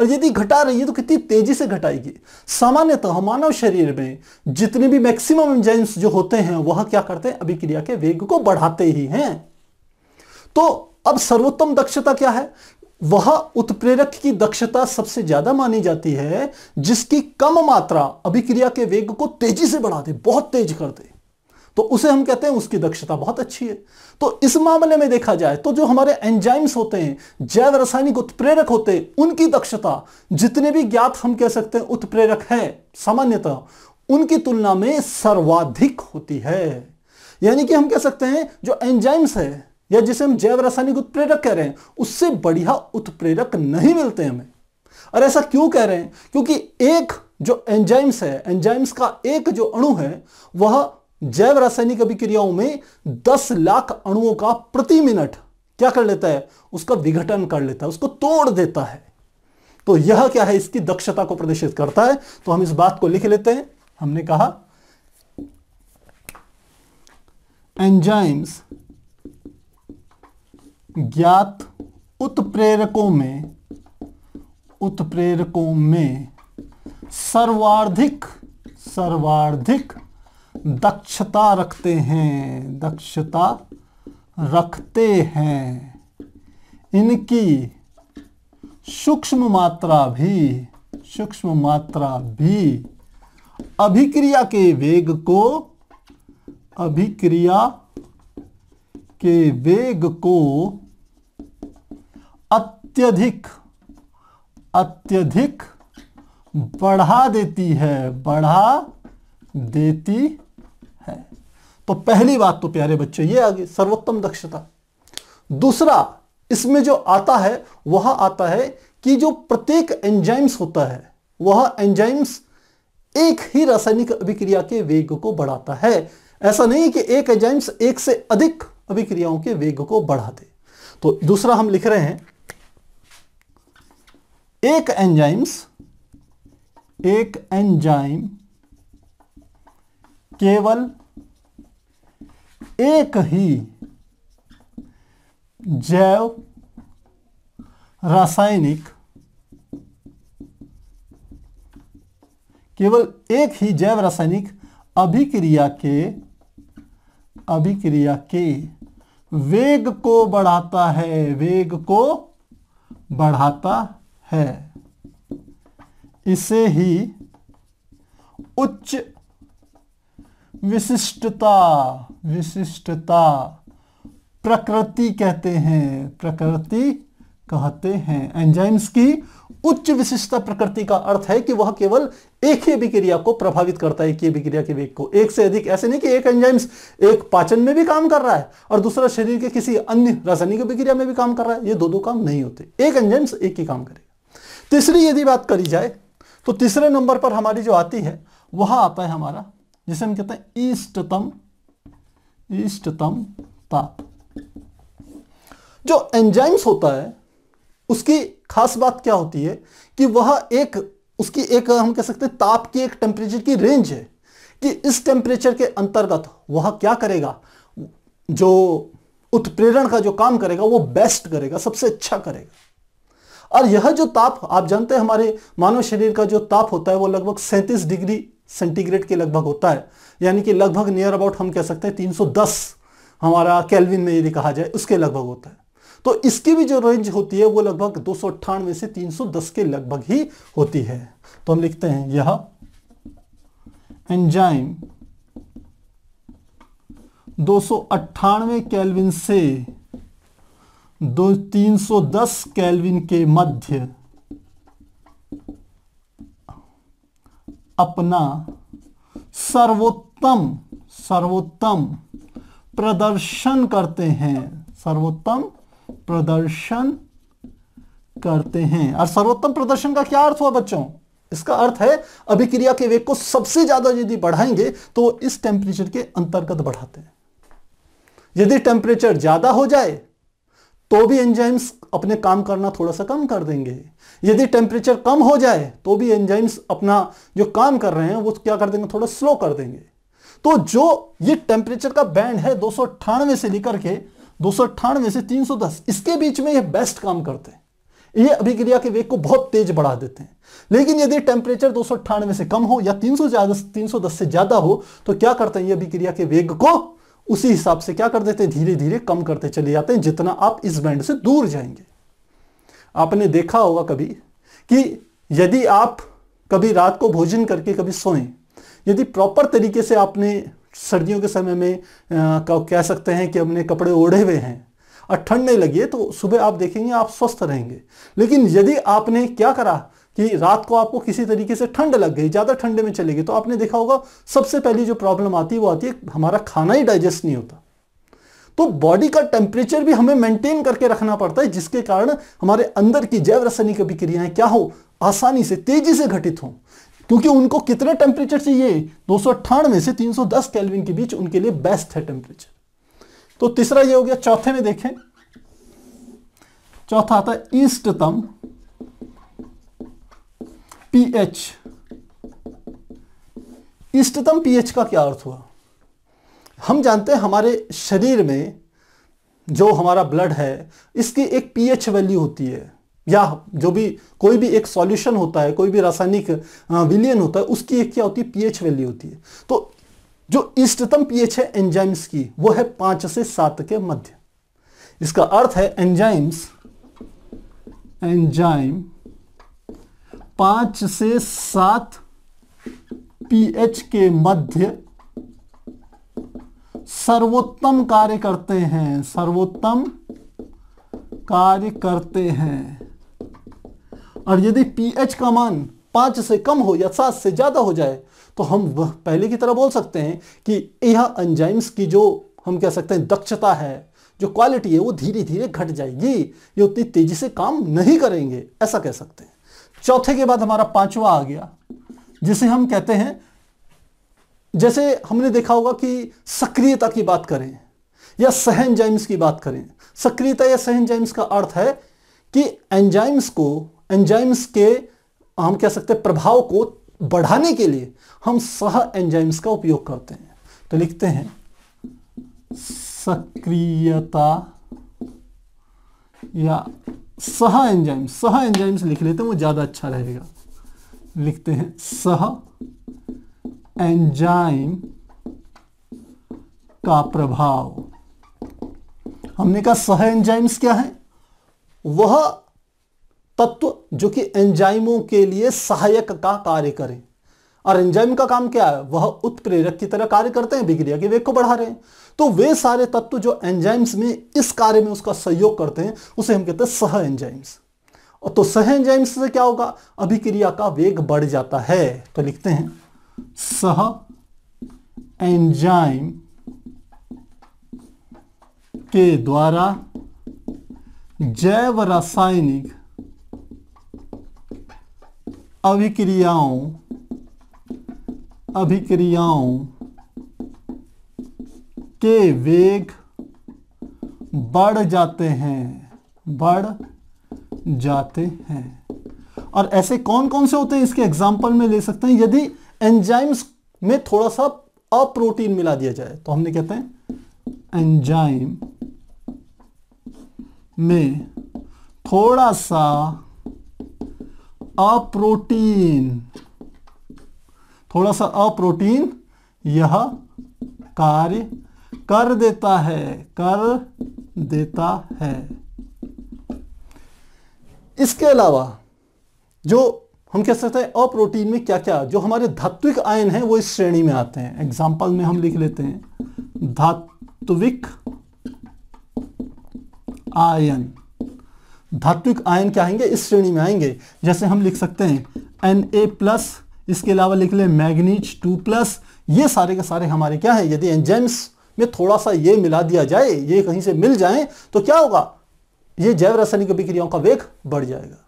और यदि घटा रही है तो कितनी तेजी से घटाएगी सामान्यतः मानव शरीर में जितने भी मैक्सिमम एंजाइम्स जो होते हैं वह क्या करते हैं अभिक्रिया के वेग को बढ़ाते ही हैं तो अब सर्वोत्तम दक्षता क्या है वह उत्प्रेरक की दक्षता सबसे ज्यादा मानी जाती है जिसकी कम मात्रा अभिक्रिया के वेग को तेजी से बढ़ा दे बहुत तेज कर दे तो उसे हम कहते हैं उसकी दक्षता बहुत अच्छी है तो इस मामले में देखा जाए तो जो हमारे एंजाइम्स होते हैं जैव रासायनिक उत्प्रेरक होते हैं उनकी दक्षता जितने भी ज्ञात हम कह सकते हैं उत्प्रेरक है सामान्यतः उनकी तुलना में सर्वाधिक होती है यानी कि हम कह सकते हैं जो एंजाइम्स है या जिसे हम जैव रासायनिक उत्प्रेरक कह रहे हैं उससे बढ़िया उत्प्रेरक नहीं मिलते हमें और ऐसा क्यों कह रहे हैं क्योंकि एक जो एंजाइम्स है एंजाइम्स का एक जो अणु है वह जैव रासायनिक अभिक्रियाओं में 10 लाख अणुओं का प्रति मिनट क्या कर लेता है उसका विघटन कर लेता है उसको तोड़ देता है तो यह क्या है इसकी दक्षता को प्रदर्शित करता है तो हम इस बात को लिख लेते हैं हमने कहा एंजाइम्स ज्ञात उत्प्रेरकों में उत्प्रेरकों में सर्वाधिक सर्वाधिक दक्षता रखते हैं दक्षता रखते हैं इनकी सूक्ष्म मात्रा भी सूक्ष्म मात्रा भी अभिक्रिया के वेग को अभिक्रिया के वेग को अत्यधिक अत्यधिक बढ़ा देती है बढ़ा देती तो पहली बात तो प्यारे बच्चे ये आ गई सर्वोत्तम दक्षता दूसरा इसमें जो आता है वह आता है कि जो प्रत्येक एंजाइम्स होता है वह एंजाइम्स एक ही रासायनिक अभिक्रिया के वेग को बढ़ाता है ऐसा नहीं कि एक एंजाइम्स एक से अधिक अभिक्रियाओं के वेग को बढ़ा दे तो दूसरा हम लिख रहे हैं एक एंजाइम्स एक एंजाइम केवल एक ही जैव रासायनिक केवल एक ही जैव रासायनिक अभिक्रिया के अभिक्रिया के वेग को बढ़ाता है वेग को बढ़ाता है इसे ही उच्च विशिष्टता विशिष्टता प्रकृति कहते हैं प्रकृति कहते हैं एंजाइम्स की उच्च विशिष्टता प्रकृति का अर्थ है कि वह केवल एक ही अभिक्रिया को प्रभावित करता है एक ही अभिक्रिया के वेग को एक से अधिक ऐसे नहीं कि एक एंजाइम्स एक पाचन में भी काम कर रहा है और दूसरा शरीर के किसी अन्य रासायनिक अभिक्रिया में भी काम कर रहा है ये दो दो काम नहीं होते एक एंजाइम्स एक ही काम करेगा तीसरी यदि बात करी जाए तो तीसरे नंबर पर हमारी जो आती है वह आता है हमारा जिसे हम कहते हैं इष्टतम इष्टतम ताप जो एंजाइम्स होता है उसकी खास बात क्या होती है कि वह एक उसकी एक हम कह सकते हैं ताप की एक टेम्परेचर की रेंज है कि इस टेम्परेचर के अंतर्गत वह क्या करेगा जो उत्प्रेरण का जो काम करेगा वो बेस्ट करेगा सबसे अच्छा करेगा और यह जो ताप आप जानते हैं हमारे मानव शरीर का जो ताप होता है वो लगभग सैंतीस डिग्री सेंटीग्रेड के लगभग होता है यानी कि लगभग नियर अबाउट हम कह सकते हैं 310 हमारा कैलविन में यदि कहा जाए उसके लगभग होता है तो इसकी भी जो रेंज होती है वो लगभग दो से 310 के लगभग ही होती है तो हम लिखते हैं यह एंजाइम दो सौ कैलविन से दो तीन कैलविन के मध्य अपना सर्वोत्तम सर्वोत्तम प्रदर्शन करते हैं सर्वोत्तम प्रदर्शन करते हैं और सर्वोत्तम प्रदर्शन का क्या अर्थ हुआ बच्चों इसका अर्थ है अभिक्रिया के वेग को सबसे ज्यादा यदि बढ़ाएंगे तो इस टेम्परेचर के अंतर्गत बढ़ाते हैं यदि टेम्परेचर ज्यादा हो जाए तो भी एंजाइम्स अपने काम करना थोड़ा सा कम कर देंगे यदि टेम्परेचर कम हो जाए तो भी एंजाइम्स अपना जो काम कर रहे हैं वो क्या कर देंगे थोड़ा स्लो कर देंगे तो जो ये टेम्परेचर का बैंड है दो से लेकर के दो से 310 इसके बीच में ये बेस्ट काम करते हैं ये अभिक्रिया के वेग को बहुत तेज बढ़ा देते हैं लेकिन यदि टेम्परेचर दो से कम हो या 300 ज्यादा तीन से ज्यादा हो तो क्या करते हैं ये अभिक्रिया के वेग को उसी हिसाब से क्या कर देते हैं धीरे धीरे कम करते चले जाते हैं जितना आप इस बैंड से दूर जाएंगे आपने देखा होगा कभी कि यदि आप कभी रात को भोजन करके कभी सोएं यदि प्रॉपर तरीके से आपने सर्दियों के समय में आ, कह सकते हैं कि हमने कपड़े ओढ़े हुए हैं और ठंड नहीं लगी है तो सुबह आप देखेंगे आप स्वस्थ रहेंगे लेकिन यदि आपने क्या करा कि रात को आपको किसी तरीके से ठंड लग गई ज़्यादा ठंडे में चले गए तो आपने देखा होगा सबसे पहली जो प्रॉब्लम आती है वो आती है हमारा खाना ही डाइजेस्ट नहीं होता तो बॉडी का टेम्परेचर भी हमें मेंटेन करके रखना पड़ता है जिसके कारण हमारे अंदर की जैव रासायनिक अभिक्रियाएं क्या हो आसानी से तेजी से घटित हों क्योंकि उनको कितने टेम्परेचर चाहिए दो में से तीन सौ के बीच उनके लिए बेस्ट है टेम्परेचर तो तीसरा ये हो गया चौथे में देखें चौथा आता है इष्टतम पीएच इष्टतम पीएच का क्या अर्थ हुआ हम जानते हैं हमारे शरीर में जो हमारा ब्लड है इसकी एक पीएच वैल्यू होती है या जो भी कोई भी एक सॉल्यूशन होता है कोई भी रासायनिक विलियन होता है उसकी एक क्या होती है पीएच वैल्यू होती है तो जो इष्टतम पीएच है एंजाइम्स की वो है पांच से सात के मध्य इसका अर्थ है एंजाइम्स एंजाइम्स पांच से सात पीएच के मध्य सर्वोत्तम कार्य करते हैं सर्वोत्तम कार्य करते हैं और यदि पीएच का मान पांच से कम हो या सात से ज़्यादा हो जाए तो हम वह पहले की तरह बोल सकते हैं कि यह एंजाइम्स की जो हम कह सकते हैं दक्षता है जो क्वालिटी है वो धीरे धीरे घट जाएगी ये उतनी तेज़ी से काम नहीं करेंगे ऐसा कह सकते हैं चौथे के बाद हमारा पांचवा आ गया जिसे हम कहते हैं जैसे हमने देखा होगा कि सक्रियता की बात करें या सहन जाइम्स की बात करें सक्रियता या सहन जाइम्स का अर्थ है कि एंजाइम्स को एंजाइम्स के हम कह सकते हैं प्रभाव को बढ़ाने के लिए हम सह एंजाइम्स का उपयोग करते हैं तो लिखते हैं सक्रियता या सह एंजाइम सह एंजाइम्स लिख लेते हैं वो ज़्यादा अच्छा रहेगा लिखते हैं सह एंजाइम का प्रभाव हमने कहा सह एंजाइम्स क्या है वह तत्व जो कि एंजाइमों के लिए सहायक का कार्य करें और एंजाइम का काम क्या है वह उत्प्रेरक की तरह कार्य करते हैं बिक्रिया के वेग को बढ़ा रहे हैं तो वे सारे तत्व जो एंजाइम्स में इस कार्य में उसका सहयोग करते हैं उसे हम कहते हैं सह एंजाइम्स और तो सह एंजाइम्स से क्या होगा अभिक्रिया का वेग बढ़ जाता है तो लिखते हैं सह एंजाइम के द्वारा जैव रासायनिक अभिक्रियाओं अभिक्रियाओं के वेग बढ़ जाते हैं बढ़ जाते हैं और ऐसे कौन कौन से होते हैं इसके एग्जाम्पल में ले सकते हैं यदि एंजाइम्स में थोड़ा सा अप्रोटीन मिला दिया जाए तो हमने कहते हैं एंजाइम में थोड़ा सा अप्रोटीन थोड़ा सा अप्रोटीन यह कार्य कर देता है कर देता है इसके अलावा जो हम कह सकते हैं अप्रोटीन में क्या क्या जो हमारे धात्विक आयन हैं वो इस श्रेणी में आते हैं एग्जाम्पल में हम लिख लेते हैं धात्विक आयन धात्विक आयन क्या आएंगे इस श्रेणी में आएंगे जैसे हम लिख सकते हैं एन ए प्लस इसके अलावा लिख ले मैग्नीज टू प्लस ये सारे के सारे हमारे क्या है यदि एंजेम्स में थोड़ा सा ये मिला दिया जाए ये कहीं से मिल जाए तो क्या होगा ये जैव रासायनिक अभिक्रियाओं का वेग बढ़ जाएगा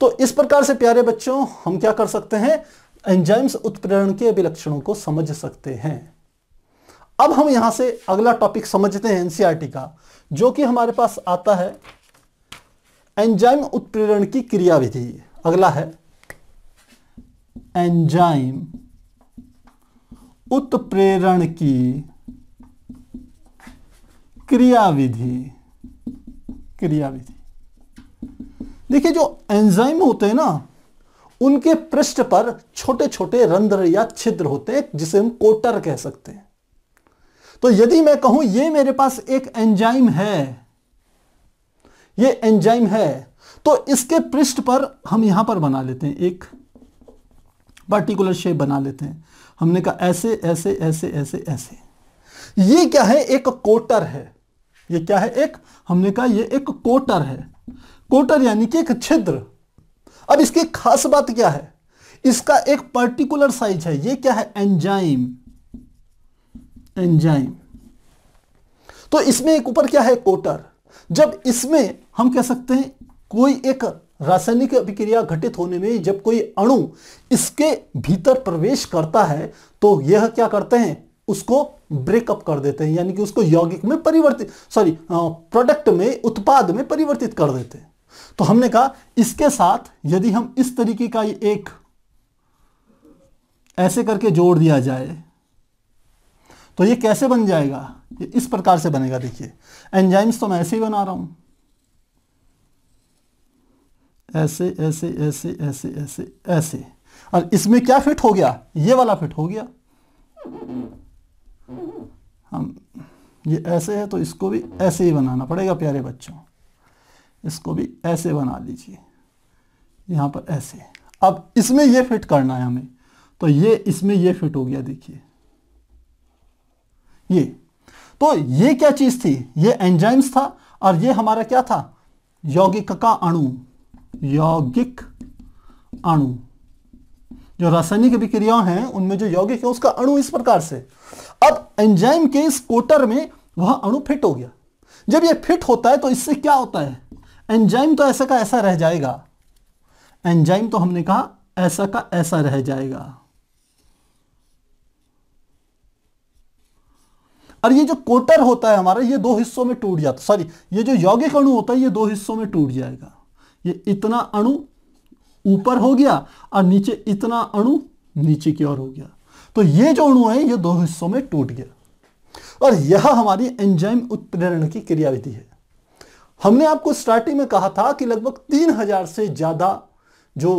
तो इस प्रकार से प्यारे बच्चों हम क्या कर सकते हैं एंजाइम्स उत्प्रेरण के अभिलक्षणों को समझ सकते हैं अब हम यहां से अगला टॉपिक समझते हैं एनसीईआरटी का जो कि हमारे पास आता है एंजाइम उत्प्रेरण की क्रियाविधि अगला है एंजाइम उत्प्रेरण की क्रियाविधि क्रियाविधि देखिए जो एंजाइम होते हैं ना उनके पृष्ठ पर छोटे छोटे रंध्र या छिद्र होते हैं जिसे हम कोटर कह सकते हैं तो यदि मैं कहूं ये मेरे पास एक एंजाइम है ये एंजाइम है तो इसके पृष्ठ पर हम यहां पर बना लेते हैं एक पर्टिकुलर शेप बना लेते हैं हमने कहा ऐसे ऐसे ऐसे ऐसे ऐसे ये क्या है एक कोटर है ये क्या है एक हमने कहा ये एक कोटर है कोटर यानी कि एक छिद्र अब इसकी खास बात क्या है इसका एक पर्टिकुलर साइज है ये क्या है एंजाइम एंजाइम तो इसमें एक ऊपर क्या है कोटर जब इसमें हम कह सकते हैं कोई एक रासायनिक अभिक्रिया घटित होने में जब कोई अणु इसके भीतर प्रवेश करता है तो यह क्या करते हैं उसको ब्रेकअप कर देते हैं यानी कि उसको यौगिक में परिवर्तित सॉरी प्रोडक्ट में उत्पाद में परिवर्तित कर देते हैं तो हमने कहा इसके साथ यदि हम इस तरीके का एक ऐसे करके जोड़ दिया जाए तो ये कैसे बन जाएगा ये इस प्रकार से बनेगा देखिए एंजाइम्स तो मैं ऐसे ही बना रहा हूं ऐसे ऐसे ऐसे ऐसे ऐसे ऐसे और इसमें क्या फिट हो गया ये वाला फिट हो गया हम ये ऐसे है तो इसको भी ऐसे ही बनाना पड़ेगा प्यारे बच्चों इसको भी ऐसे बना लीजिए यहाँ पर ऐसे अब इसमें ये फिट करना है हमें तो ये इसमें ये फिट हो गया देखिए ये तो ये क्या चीज़ थी ये एंजाइम्स था और ये हमारा क्या था यौगिक का अणु यौगिक अणु जो रासायनिक अभिक्रियाओं हैं उनमें जो यौगिक है उसका अणु इस प्रकार से अब एंजाइम के इस कोटर में वह अणु फिट हो गया जब यह फिट होता है तो इससे क्या होता है एंजाइम तो ऐसा का ऐसा रह जाएगा एंजाइम तो हमने कहा ऐसा का ऐसा रह जाएगा और ये जो कोटर होता है हमारा ये दो हिस्सों में टूट जाता सॉरी ये जो यौगिक अणु होता है ये दो हिस्सों में टूट जाएगा ये इतना अणु ऊपर हो गया और नीचे इतना अणु नीचे की ओर हो गया तो ये जो अणु है ये दो हिस्सों में टूट गया और यह हमारी एंजाइम उत्प्रेरण की क्रियाविधि है हमने आपको स्टार्टिंग में कहा था कि लगभग तीन हजार से ज़्यादा जो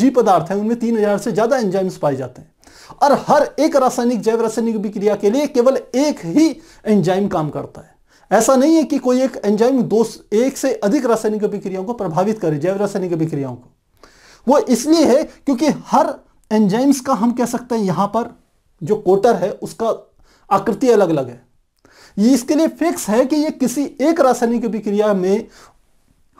जी पदार्थ है उनमें तीन हजार से ज़्यादा एंजाइम्स पाए जाते हैं और हर एक रासायनिक जैव रासायनिक विक्रिया के लिए केवल एक ही एंजाइम काम करता है ऐसा नहीं है कि कोई एक एंजाइम दो एक से अधिक रासायनिक अभिक्रियाओं को प्रभावित करे जैव रासायनिक अभिक्रियाओं को वो इसलिए है क्योंकि हर एंजाइम्स का हम कह सकते हैं यहां पर जो कोटर है उसका आकृति अलग अलग है ये इसके लिए फिक्स है कि ये किसी एक रासायनिक अभिक्रिया में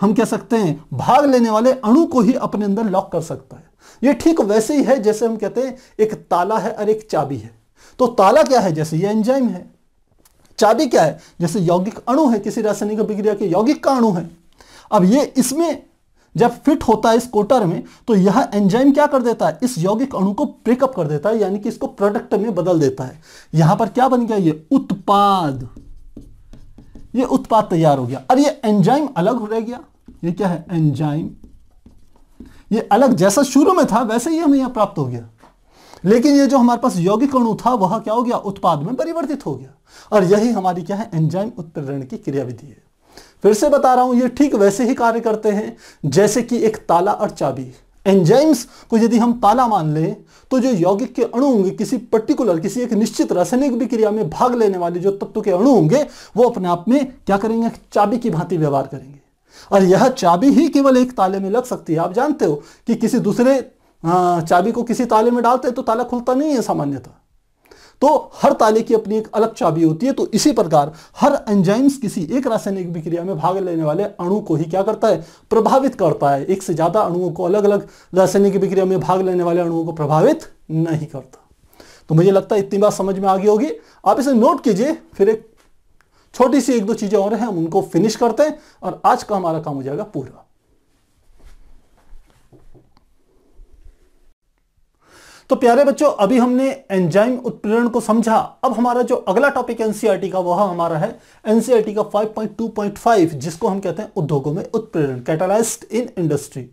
हम कह सकते हैं भाग लेने वाले अणु को ही अपने अंदर लॉक कर सकता है ये ठीक वैसे ही है जैसे हम कहते हैं एक ताला है और एक चाबी है तो ताला क्या है जैसे ये एंजाइम है चाबी क्या है जैसे यौगिक अणु है किसी रासायनिक अभिक्रिया के यौगिक का अणु है अब ये इसमें जब फिट होता है इस कोटर में तो यह एंजाइम क्या कर देता है इस यौगिक अणु को ब्रेकअप कर देता है यानी कि इसको प्रोडक्ट में बदल देता है यहां पर क्या बन गया ये उत्पाद ये उत्पाद तैयार हो गया और ये एंजाइम अलग हो रह गया ये क्या है एंजाइम ये अलग जैसा शुरू में था वैसे ही हमें यहां प्राप्त हो गया लेकिन ये जो हमारे पास यौगिक अणु था वह क्या हो गया उत्पाद में परिवर्तित हो गया और यही हमारी क्या है एंजाइम उत्प्रेरण की क्रियाविधि है फिर से बता रहा हूं ये ठीक वैसे ही कार्य करते हैं जैसे कि एक ताला और चाबी एंजाइम्स को यदि हम ताला मान लें तो जो यौगिक के अणु होंगे किसी पर्टिकुलर किसी एक निश्चित रासायनिक विक्रिया में भाग लेने वाले जो तत्व के अणु होंगे वो अपने आप में क्या करेंगे चाबी की भांति व्यवहार करेंगे और यह चाबी ही केवल एक ताले में लग सकती है आप जानते हो कि किसी दूसरे हाँ, चाबी को किसी ताले में डालते हैं तो ताला खुलता नहीं है सामान्यतः तो हर ताले की अपनी एक अलग चाबी होती है तो इसी प्रकार हर एंजाइम्स किसी एक रासायनिक विक्रिया में भाग लेने वाले अणु को ही क्या करता है प्रभावित करता है एक से ज़्यादा अणुओं को अलग अलग रासायनिक विक्रिया में भाग लेने वाले अणुओं को प्रभावित नहीं करता तो मुझे लगता है इतनी बात समझ में आ गई होगी आप इसे नोट कीजिए फिर एक छोटी सी एक दो चीज़ें और हैं हम उनको फिनिश करते हैं और आज का हमारा काम हो जाएगा पूरा तो प्यारे बच्चों अभी हमने एंजाइम उत्प्रेरण को समझा अब हमारा जो अगला टॉपिक एनसीईआरटी e का वह हमारा है एनसीईआरटी e का 5.2.5 जिसको हम कहते हैं उद्योगों में उत्प्रेरण कैटालाइज्ड इन इंडस्ट्री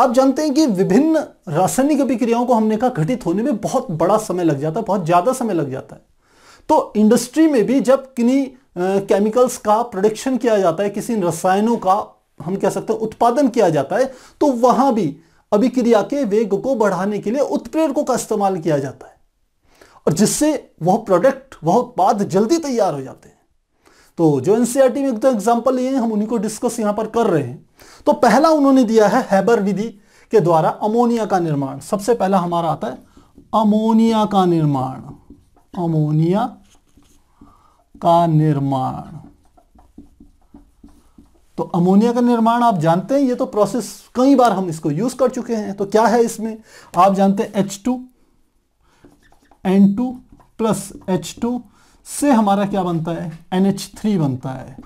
आप जानते हैं कि विभिन्न रासायनिक अभिक्रियाओं को हमने कहा घटित होने में बहुत बड़ा समय लग जाता है बहुत ज्यादा समय लग जाता है तो इंडस्ट्री में भी जब किन्हीं केमिकल्स का प्रोडक्शन किया जाता है किसी रसायनों का हम कह सकते हैं उत्पादन किया जाता है तो वहां भी अभिक्रिया के वेग को बढ़ाने के लिए उत्प्रेरकों का इस्तेमाल किया जाता है और जिससे वह प्रोडक्ट वह उत्पाद जल्दी तैयार हो जाते हैं तो जो एनसीआरटी e में एक दो एग्जाम्पल लिए हैं हम उन्हीं को डिस्कस यहां पर कर रहे हैं तो पहला उन्होंने दिया है हैबर विधि के द्वारा अमोनिया का निर्माण सबसे पहला हमारा आता है अमोनिया का निर्माण अमोनिया का निर्माण तो अमोनिया का निर्माण आप जानते हैं ये तो प्रोसेस कई बार हम इसको यूज कर चुके हैं तो क्या है इसमें आप जानते हैं H two N two plus H two से हमारा क्या बनता है एन एच थ्री बनता है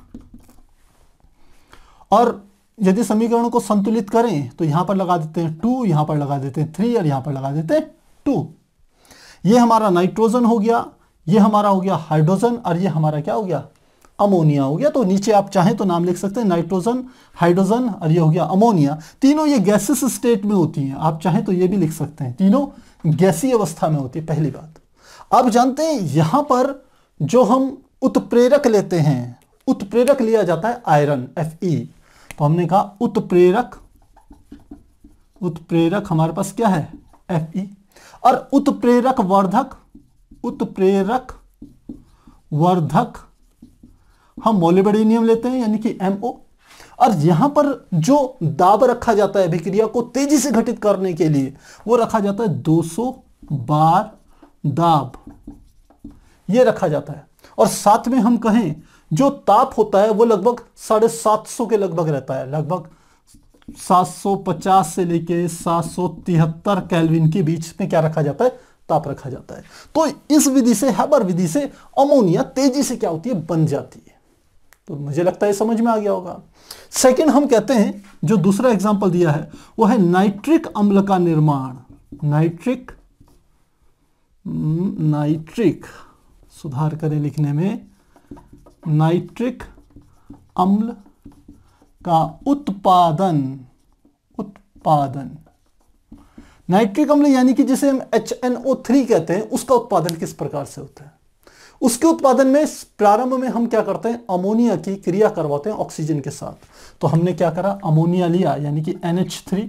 और यदि समीकरण को संतुलित करें तो यहां पर लगा देते हैं टू यहां पर लगा देते हैं थ्री और यहां पर लगा देते हैं टू ये हमारा नाइट्रोजन हो गया ये हमारा हो गया हाइड्रोजन और ये हमारा क्या हो गया अमोनिया हो गया तो नीचे आप चाहें तो नाम लिख सकते हैं नाइट्रोजन हाइड्रोजन और ये हो गया अमोनिया तीनों ये गैसेस स्टेट में होती हैं आप चाहें तो ये भी लिख सकते हैं तीनों गैसीय अवस्था में होती है पहली बात आप जानते हैं यहां पर जो हम उत्प्रेरक लेते हैं उत्प्रेरक लिया जाता है आयरन एफ ई तो हमने कहा उत्प्रेरक उत्प्रेरक हमारे पास क्या है एफ ई और उत्प्रेरक वर्धक उत्प्रेरक वर्धक हम मोलिबेडिनियम लेते हैं यानी कि एमओ और यहां पर जो दाब रखा जाता है अभिक्रिया को तेजी से घटित करने के लिए वो रखा जाता है 200 बार दाब ये रखा जाता है और साथ में हम कहें जो ताप होता है वो लगभग साढ़े सात सौ के लगभग रहता है लगभग 750 से लेके सात सौ तिहत्तर कैलविन के बीच में क्या रखा जाता है ताप रखा जाता है तो इस विधि से हैबर विधि से अमोनिया तेजी से क्या होती है बन जाती है तो मुझे लगता है समझ में आ गया होगा सेकंड हम कहते हैं जो दूसरा एग्जाम्पल दिया है वो है नाइट्रिक अम्ल का निर्माण नाइट्रिक हम्म, नाइट्रिक सुधार करें लिखने में नाइट्रिक अम्ल का उत्पादन उत्पादन नाइट्रिक अम्ल यानी कि जिसे हम एच कहते हैं उसका उत्पादन किस प्रकार से होता है उसके उत्पादन में प्रारंभ में हम क्या करते हैं अमोनिया की क्रिया करवाते हैं ऑक्सीजन के साथ तो हमने क्या करा अमोनिया लिया यानी कि NH3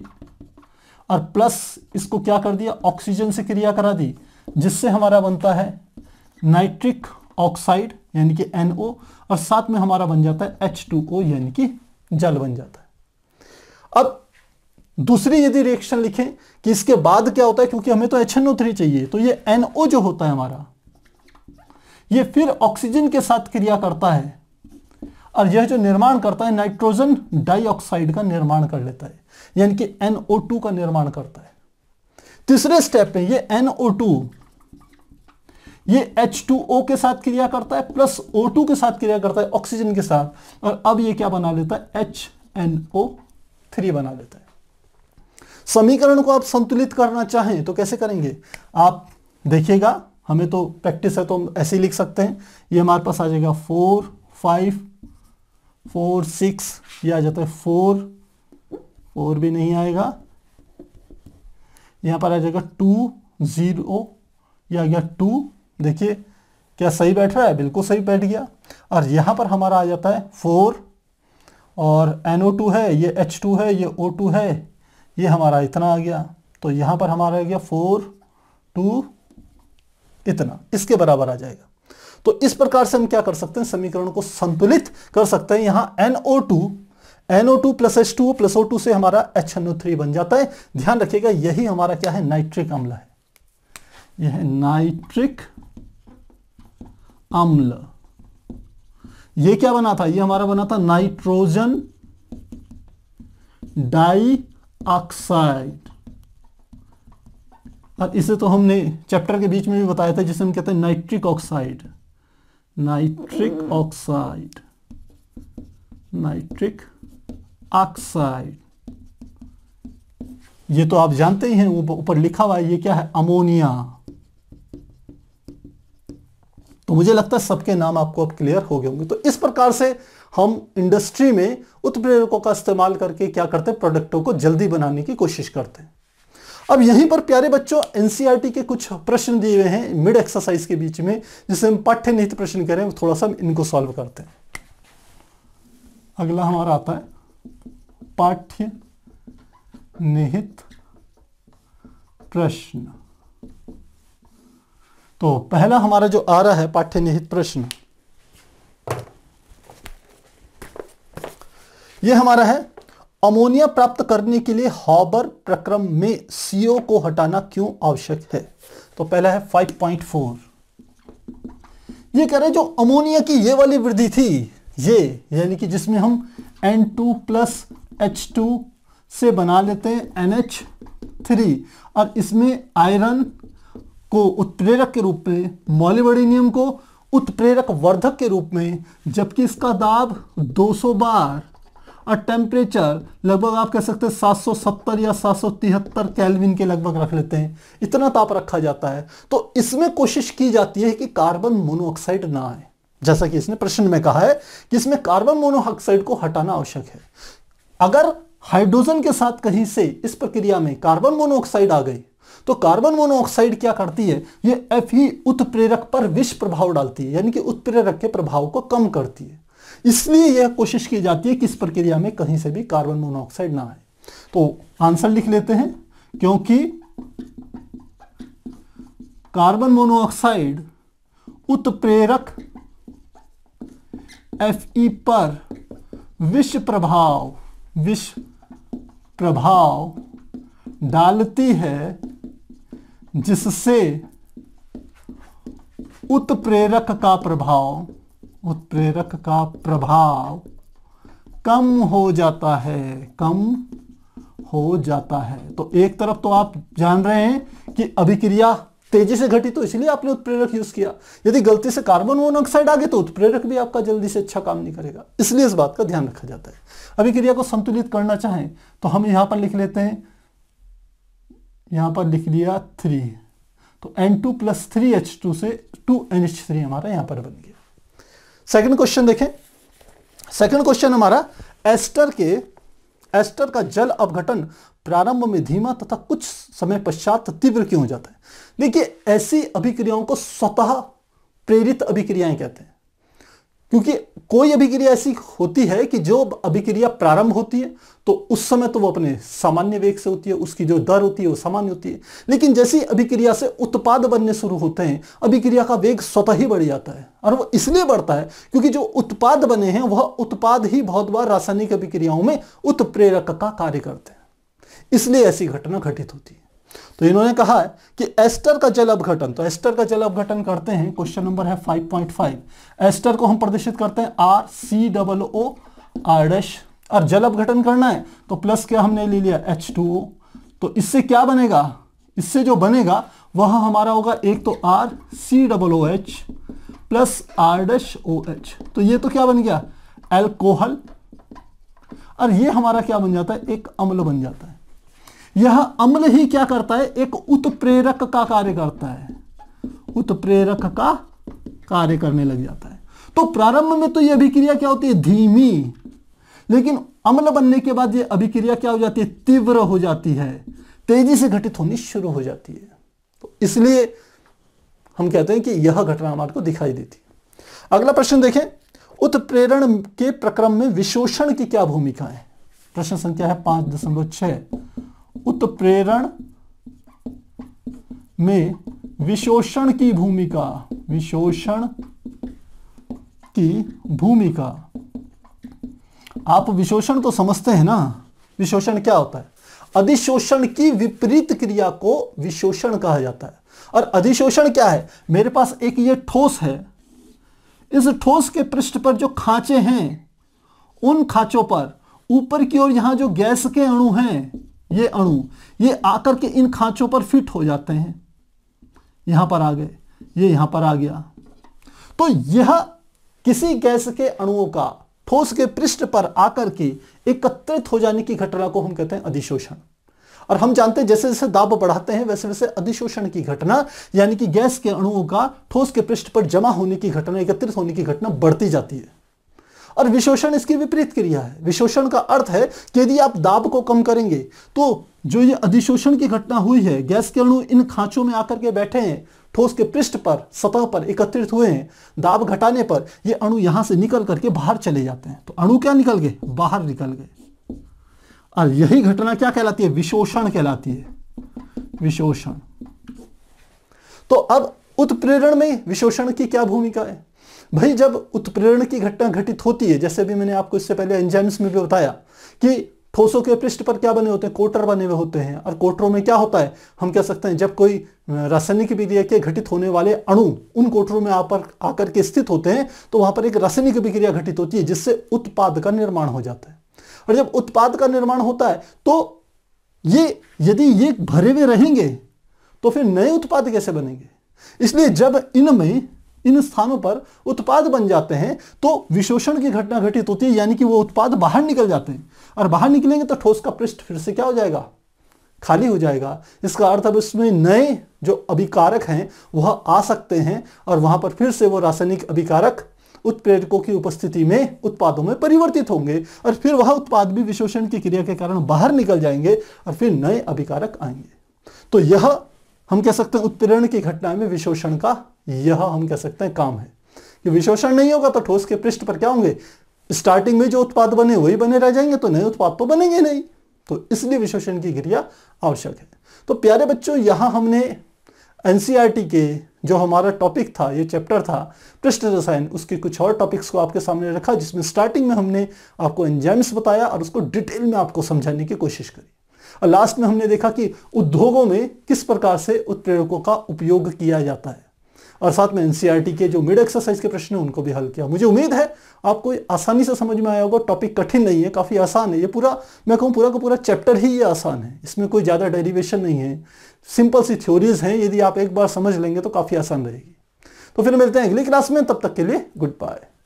और प्लस इसको क्या कर दिया ऑक्सीजन से क्रिया करा दी जिससे हमारा बनता है नाइट्रिक ऑक्साइड यानी कि NO और साथ में हमारा बन जाता है H2O यानी कि जल बन जाता है अब दूसरी यदि रिएक्शन लिखें कि इसके बाद क्या होता है क्योंकि हमें तो एच चाहिए तो ये NO जो होता है हमारा ये फिर ऑक्सीजन के साथ क्रिया करता है और यह जो निर्माण करता है नाइट्रोजन डाइऑक्साइड का निर्माण कर लेता है यानी कि NO2 का निर्माण करता है तीसरे स्टेप में ये NO2 ये H2O के साथ क्रिया करता है प्लस O2 के साथ क्रिया करता है ऑक्सीजन के साथ और अब ये क्या बना लेता है HNO3 बना लेता है समीकरण को आप संतुलित करना चाहें तो कैसे करेंगे आप देखिएगा हमें तो प्रैक्टिस है तो हम ऐसे ही लिख सकते हैं ये हमारे पास आ जाएगा फोर फाइव फोर सिक्स ये आ जाता है फोर फोर भी नहीं आएगा यहाँ पर आ जाएगा टू ज़ीरो ये आ गया टू देखिए क्या सही बैठ रहा है बिल्कुल सही बैठ गया और यहाँ पर हमारा आ जाता है फोर और NO2 है ये H2 है ये O2 है ये हमारा इतना आ गया तो यहाँ पर हमारा आ गया फोर टू इतना इसके बराबर आ जाएगा तो इस प्रकार से हम क्या कर सकते हैं समीकरण को संतुलित कर सकते हैं यहां NO2 NO2 plus H two plus two से हमारा एच थ्री बन जाता है ध्यान रखिएगा यही हमारा क्या है नाइट्रिक अम्ल है यह है नाइट्रिक अम्ल यह क्या बना था यह हमारा बना था नाइट्रोजन डाई ऑक्साइड और इसे तो हमने चैप्टर के बीच में भी बताया था जिसे हम कहते हैं nitric oxide nitric oxide nitric oxide ये तो आप जानते ही हैं ऊपर लिखा हुआ है ये क्या है अमोनिया तो मुझे लगता है सबके नाम आपको अब क्लियर हो गए होंगे तो इस प्रकार से हम इंडस्ट्री में उत्प्रेरकों का इस्तेमाल करके क्या करते हैं प्रोडक्टों को जल्दी बनाने की कोशिश करते हैं अब यहीं पर प्यारे बच्चों एनसीईआरटी e के कुछ प्रश्न दिए हुए हैं मिड एक्सरसाइज के बीच में जिसे हम पाठ्य निहित प्रश्न करें थोड़ा सा हम इनको सॉल्व करते हैं अगला हमारा आता है पाठ्य निहित प्रश्न तो पहला हमारा जो आ रहा है पाठ्य निहित प्रश्न ये हमारा है अमोनिया प्राप्त करने के लिए हॉबर प्रक्रम में सीओ को हटाना क्यों आवश्यक है तो पहला है 5.4 ये कह रहे जो अमोनिया की ये वाली वृद्धि थी ये यानी कि जिसमें हम N2 प्लस एच से बना लेते हैं NH3 और इसमें आयरन को उत्प्रेरक के रूप में मॉलिबेरिनियम को उत्प्रेरक वर्धक के रूप में जबकि इसका दाब 200 बार और टेम्परेचर लगभग आप कह सकते हैं 770 या 773 कैलविन के लगभग रख लेते हैं इतना ताप रखा जाता है तो इसमें कोशिश की जाती है कि कार्बन मोनोऑक्साइड ना आए जैसा कि इसने प्रश्न में कहा है कि इसमें कार्बन मोनोऑक्साइड को हटाना आवश्यक है अगर हाइड्रोजन के साथ कहीं से इस प्रक्रिया में कार्बन मोनोऑक्साइड आ गई तो कार्बन मोनोऑक्साइड क्या करती है ये एफ ही उत्प्रेरक पर विष प्रभाव डालती है यानी कि उत्प्रेरक के प्रभाव को कम करती है इसलिए यह कोशिश की जाती है कि इस प्रक्रिया में कहीं से भी कार्बन मोनोऑक्साइड ना आए तो आंसर लिख लेते हैं क्योंकि कार्बन मोनोऑक्साइड उत्प्रेरक ई पर विष प्रभाव विष प्रभाव डालती है जिससे उत्प्रेरक का प्रभाव उत्प्रेरक का प्रभाव कम हो जाता है कम हो जाता है तो एक तरफ तो आप जान रहे हैं कि अभिक्रिया तेजी से घटी तो इसलिए आपने उत्प्रेरक यूज किया यदि गलती से कार्बन मोनोऑक्साइड आ गए तो उत्प्रेरक भी आपका जल्दी से अच्छा काम नहीं करेगा इसलिए इस बात का ध्यान रखा जाता है अभिक्रिया को संतुलित करना चाहें तो हम यहां पर लिख लेते हैं यहां पर लिख लिया थ्री तो N two plus three H two से टू एन एच थ्री हमारा यहां पर बन गया सेकंड क्वेश्चन देखें सेकंड क्वेश्चन हमारा एस्टर के एस्टर का जल अपघटन प्रारंभ में धीमा तथा कुछ समय पश्चात तीव्र क्यों हो जाता है देखिए ऐसी अभिक्रियाओं को स्वतः प्रेरित अभिक्रियाएं कहते हैं क्योंकि कोई अभिक्रिया ऐसी होती है कि जो अभिक्रिया प्रारंभ होती है तो उस समय तो वो अपने सामान्य वेग से होती है उसकी जो दर होती है वो सामान्य होती है लेकिन जैसी अभिक्रिया से उत्पाद बनने शुरू होते हैं अभिक्रिया का वेग स्वतः ही बढ़ जाता है और वो इसलिए बढ़ता है क्योंकि जो उत्पाद बने हैं वह उत्पाद ही बहुत बार रासायनिक अभिक्रियाओं में उत्प्रेरक का कार्य करते हैं इसलिए ऐसी घटना घटित होती है तो इन्होंने कहा है कि एस्टर का जल अपघटन तो एस्टर का जल अपघटन करते हैं क्वेश्चन नंबर है 5.5 एस्टर को हम प्रदर्शित करते हैं R C double O R dash और जल अपघटन करना है तो प्लस क्या हमने ले लिया एच टू ओ तो इससे क्या बनेगा इससे जो बनेगा वह हमारा होगा एक तो R C double O H plus R dash O H तो ये तो क्या बन गया एल्कोहल और ये हमारा क्या बन जाता है एक अम्ल बन जाता है यह अम्ल ही क्या करता है एक उत्प्रेरक का कार्य करता है उत्प्रेरक का कार्य करने लग जाता है तो प्रारंभ में तो यह अभिक्रिया क्या होती है धीमी लेकिन अम्ल बनने के बाद यह अभिक्रिया क्या हो जाती है तीव्र हो जाती है तेजी से घटित होनी शुरू हो जाती है तो इसलिए हम कहते हैं कि यह घटना हमारे को दिखाई देती है अगला प्रश्न देखें उत्प्रेरण के प्रक्रम में विशोषण की क्या भूमिका है प्रश्न संख्या है पांच दशमलव छह उत्प्रेरण में विशोषण की भूमिका विशोषण की भूमिका आप विशोषण तो समझते हैं ना विशोषण क्या होता है अधिशोषण की विपरीत क्रिया को विशोषण कहा जाता है और अधिशोषण क्या है मेरे पास एक ये ठोस है इस ठोस के पृष्ठ पर जो खांचे हैं उन खांचों पर ऊपर की ओर यहां जो गैस के अणु हैं ये अणु ये आकर के इन खांचों पर फिट हो जाते हैं यहां पर आ गए ये यहां पर आ गया तो यह किसी गैस के अणुओं का ठोस के पृष्ठ पर आकर के एकत्रित हो जाने की घटना को हम कहते हैं अधिशोषण और हम जानते हैं जैसे जैसे दाब बढ़ाते हैं वैसे वैसे अधिशोषण की घटना यानी कि गैस के अणुओं का ठोस के पृष्ठ पर जमा होने की घटना एकत्रित होने की घटना बढ़ती जाती है और विशोषण इसकी विपरीत क्रिया है विशोषण का अर्थ है कि यदि आप दाब को कम करेंगे तो जो ये अधिशोषण की घटना हुई है गैस के अणु इन खांचों में आकर के बैठे हैं ठोस के पृष्ठ पर सतह पर एकत्रित हुए हैं दाब घटाने पर ये अणु यहां से निकल करके बाहर चले जाते हैं तो अणु क्या निकल गए बाहर निकल गए और यही घटना क्या कहलाती है विशोषण कहलाती है विशोषण तो अब उत्प्रेरण में विशोषण की क्या भूमिका है भाई जब उत्प्रेरण की घटना घटित होती है जैसे भी मैंने आपको इससे पहले एंजाइम्स में भी बताया कि ठोसों के पृष्ठ पर क्या बने होते हैं कोटर बने हुए होते हैं और कोटरों में क्या होता है हम कह सकते हैं जब कोई रासायनिक विक्रिया के घटित होने वाले अणु उन कोटरों में आपर आकर के स्थित होते हैं तो वहां पर एक रासायनिक विक्रिया घटित होती है जिससे उत्पाद का निर्माण हो जाता है और जब उत्पाद का निर्माण होता है तो ये यदि ये भरे हुए रहेंगे तो फिर नए उत्पाद कैसे बनेंगे इसलिए जब इनमें इन स्थानों पर उत्पाद बन जाते हैं तो विशोषण की घटना घटित होती है यानी कि वो उत्पाद बाहर निकल जाते हैं और बाहर निकलेंगे तो ठोस का पृष्ठ फिर से क्या हो जाएगा खाली हो जाएगा इसका अर्थ अब इसमें नए जो अभिकारक हैं वह आ सकते हैं और वहां पर फिर से वो रासायनिक अभिकारक उत्प्रेरकों की उपस्थिति में उत्पादों में परिवर्तित होंगे और फिर वह उत्पाद भी विशोषण की क्रिया के कारण बाहर निकल जाएंगे और फिर नए अभिकारक आएंगे तो यह हम कह सकते हैं उत्पीड़न की घटना में विशोषण का यह हम कह सकते हैं काम है कि विशोषण नहीं होगा तो ठोस के पृष्ठ पर क्या होंगे स्टार्टिंग में जो उत्पाद बने वही बने रह जाएंगे तो नए उत्पाद तो बनेंगे नहीं तो इसलिए विशोषण की क्रिया आवश्यक है तो प्यारे बच्चों यहाँ हमने एन e के जो हमारा टॉपिक था ये चैप्टर था पृष्ठ रसायन उसके कुछ और टॉपिक्स को आपके सामने रखा जिसमें स्टार्टिंग में हमने आपको एंजाइम्स बताया और उसको डिटेल में आपको समझाने की कोशिश करी और लास्ट में हमने देखा कि उद्योगों में किस प्रकार से उत्प्रेरकों का उपयोग किया जाता है और साथ में एनसीईआरटी e के जो मिड एक्सरसाइज के प्रश्न हैं उनको भी हल किया मुझे उम्मीद है आपको आसानी से समझ में आया होगा टॉपिक कठिन नहीं है काफ़ी आसान है ये पूरा मैं कहूँ पूरा का पूरा चैप्टर ही ये आसान है इसमें कोई ज़्यादा डेरिवेशन नहीं है सिंपल सी थ्योरीज हैं यदि आप एक बार समझ लेंगे तो काफ़ी आसान रहेगी तो फिर मिलते हैं अगली क्लास में तब तक के लिए गुड बाय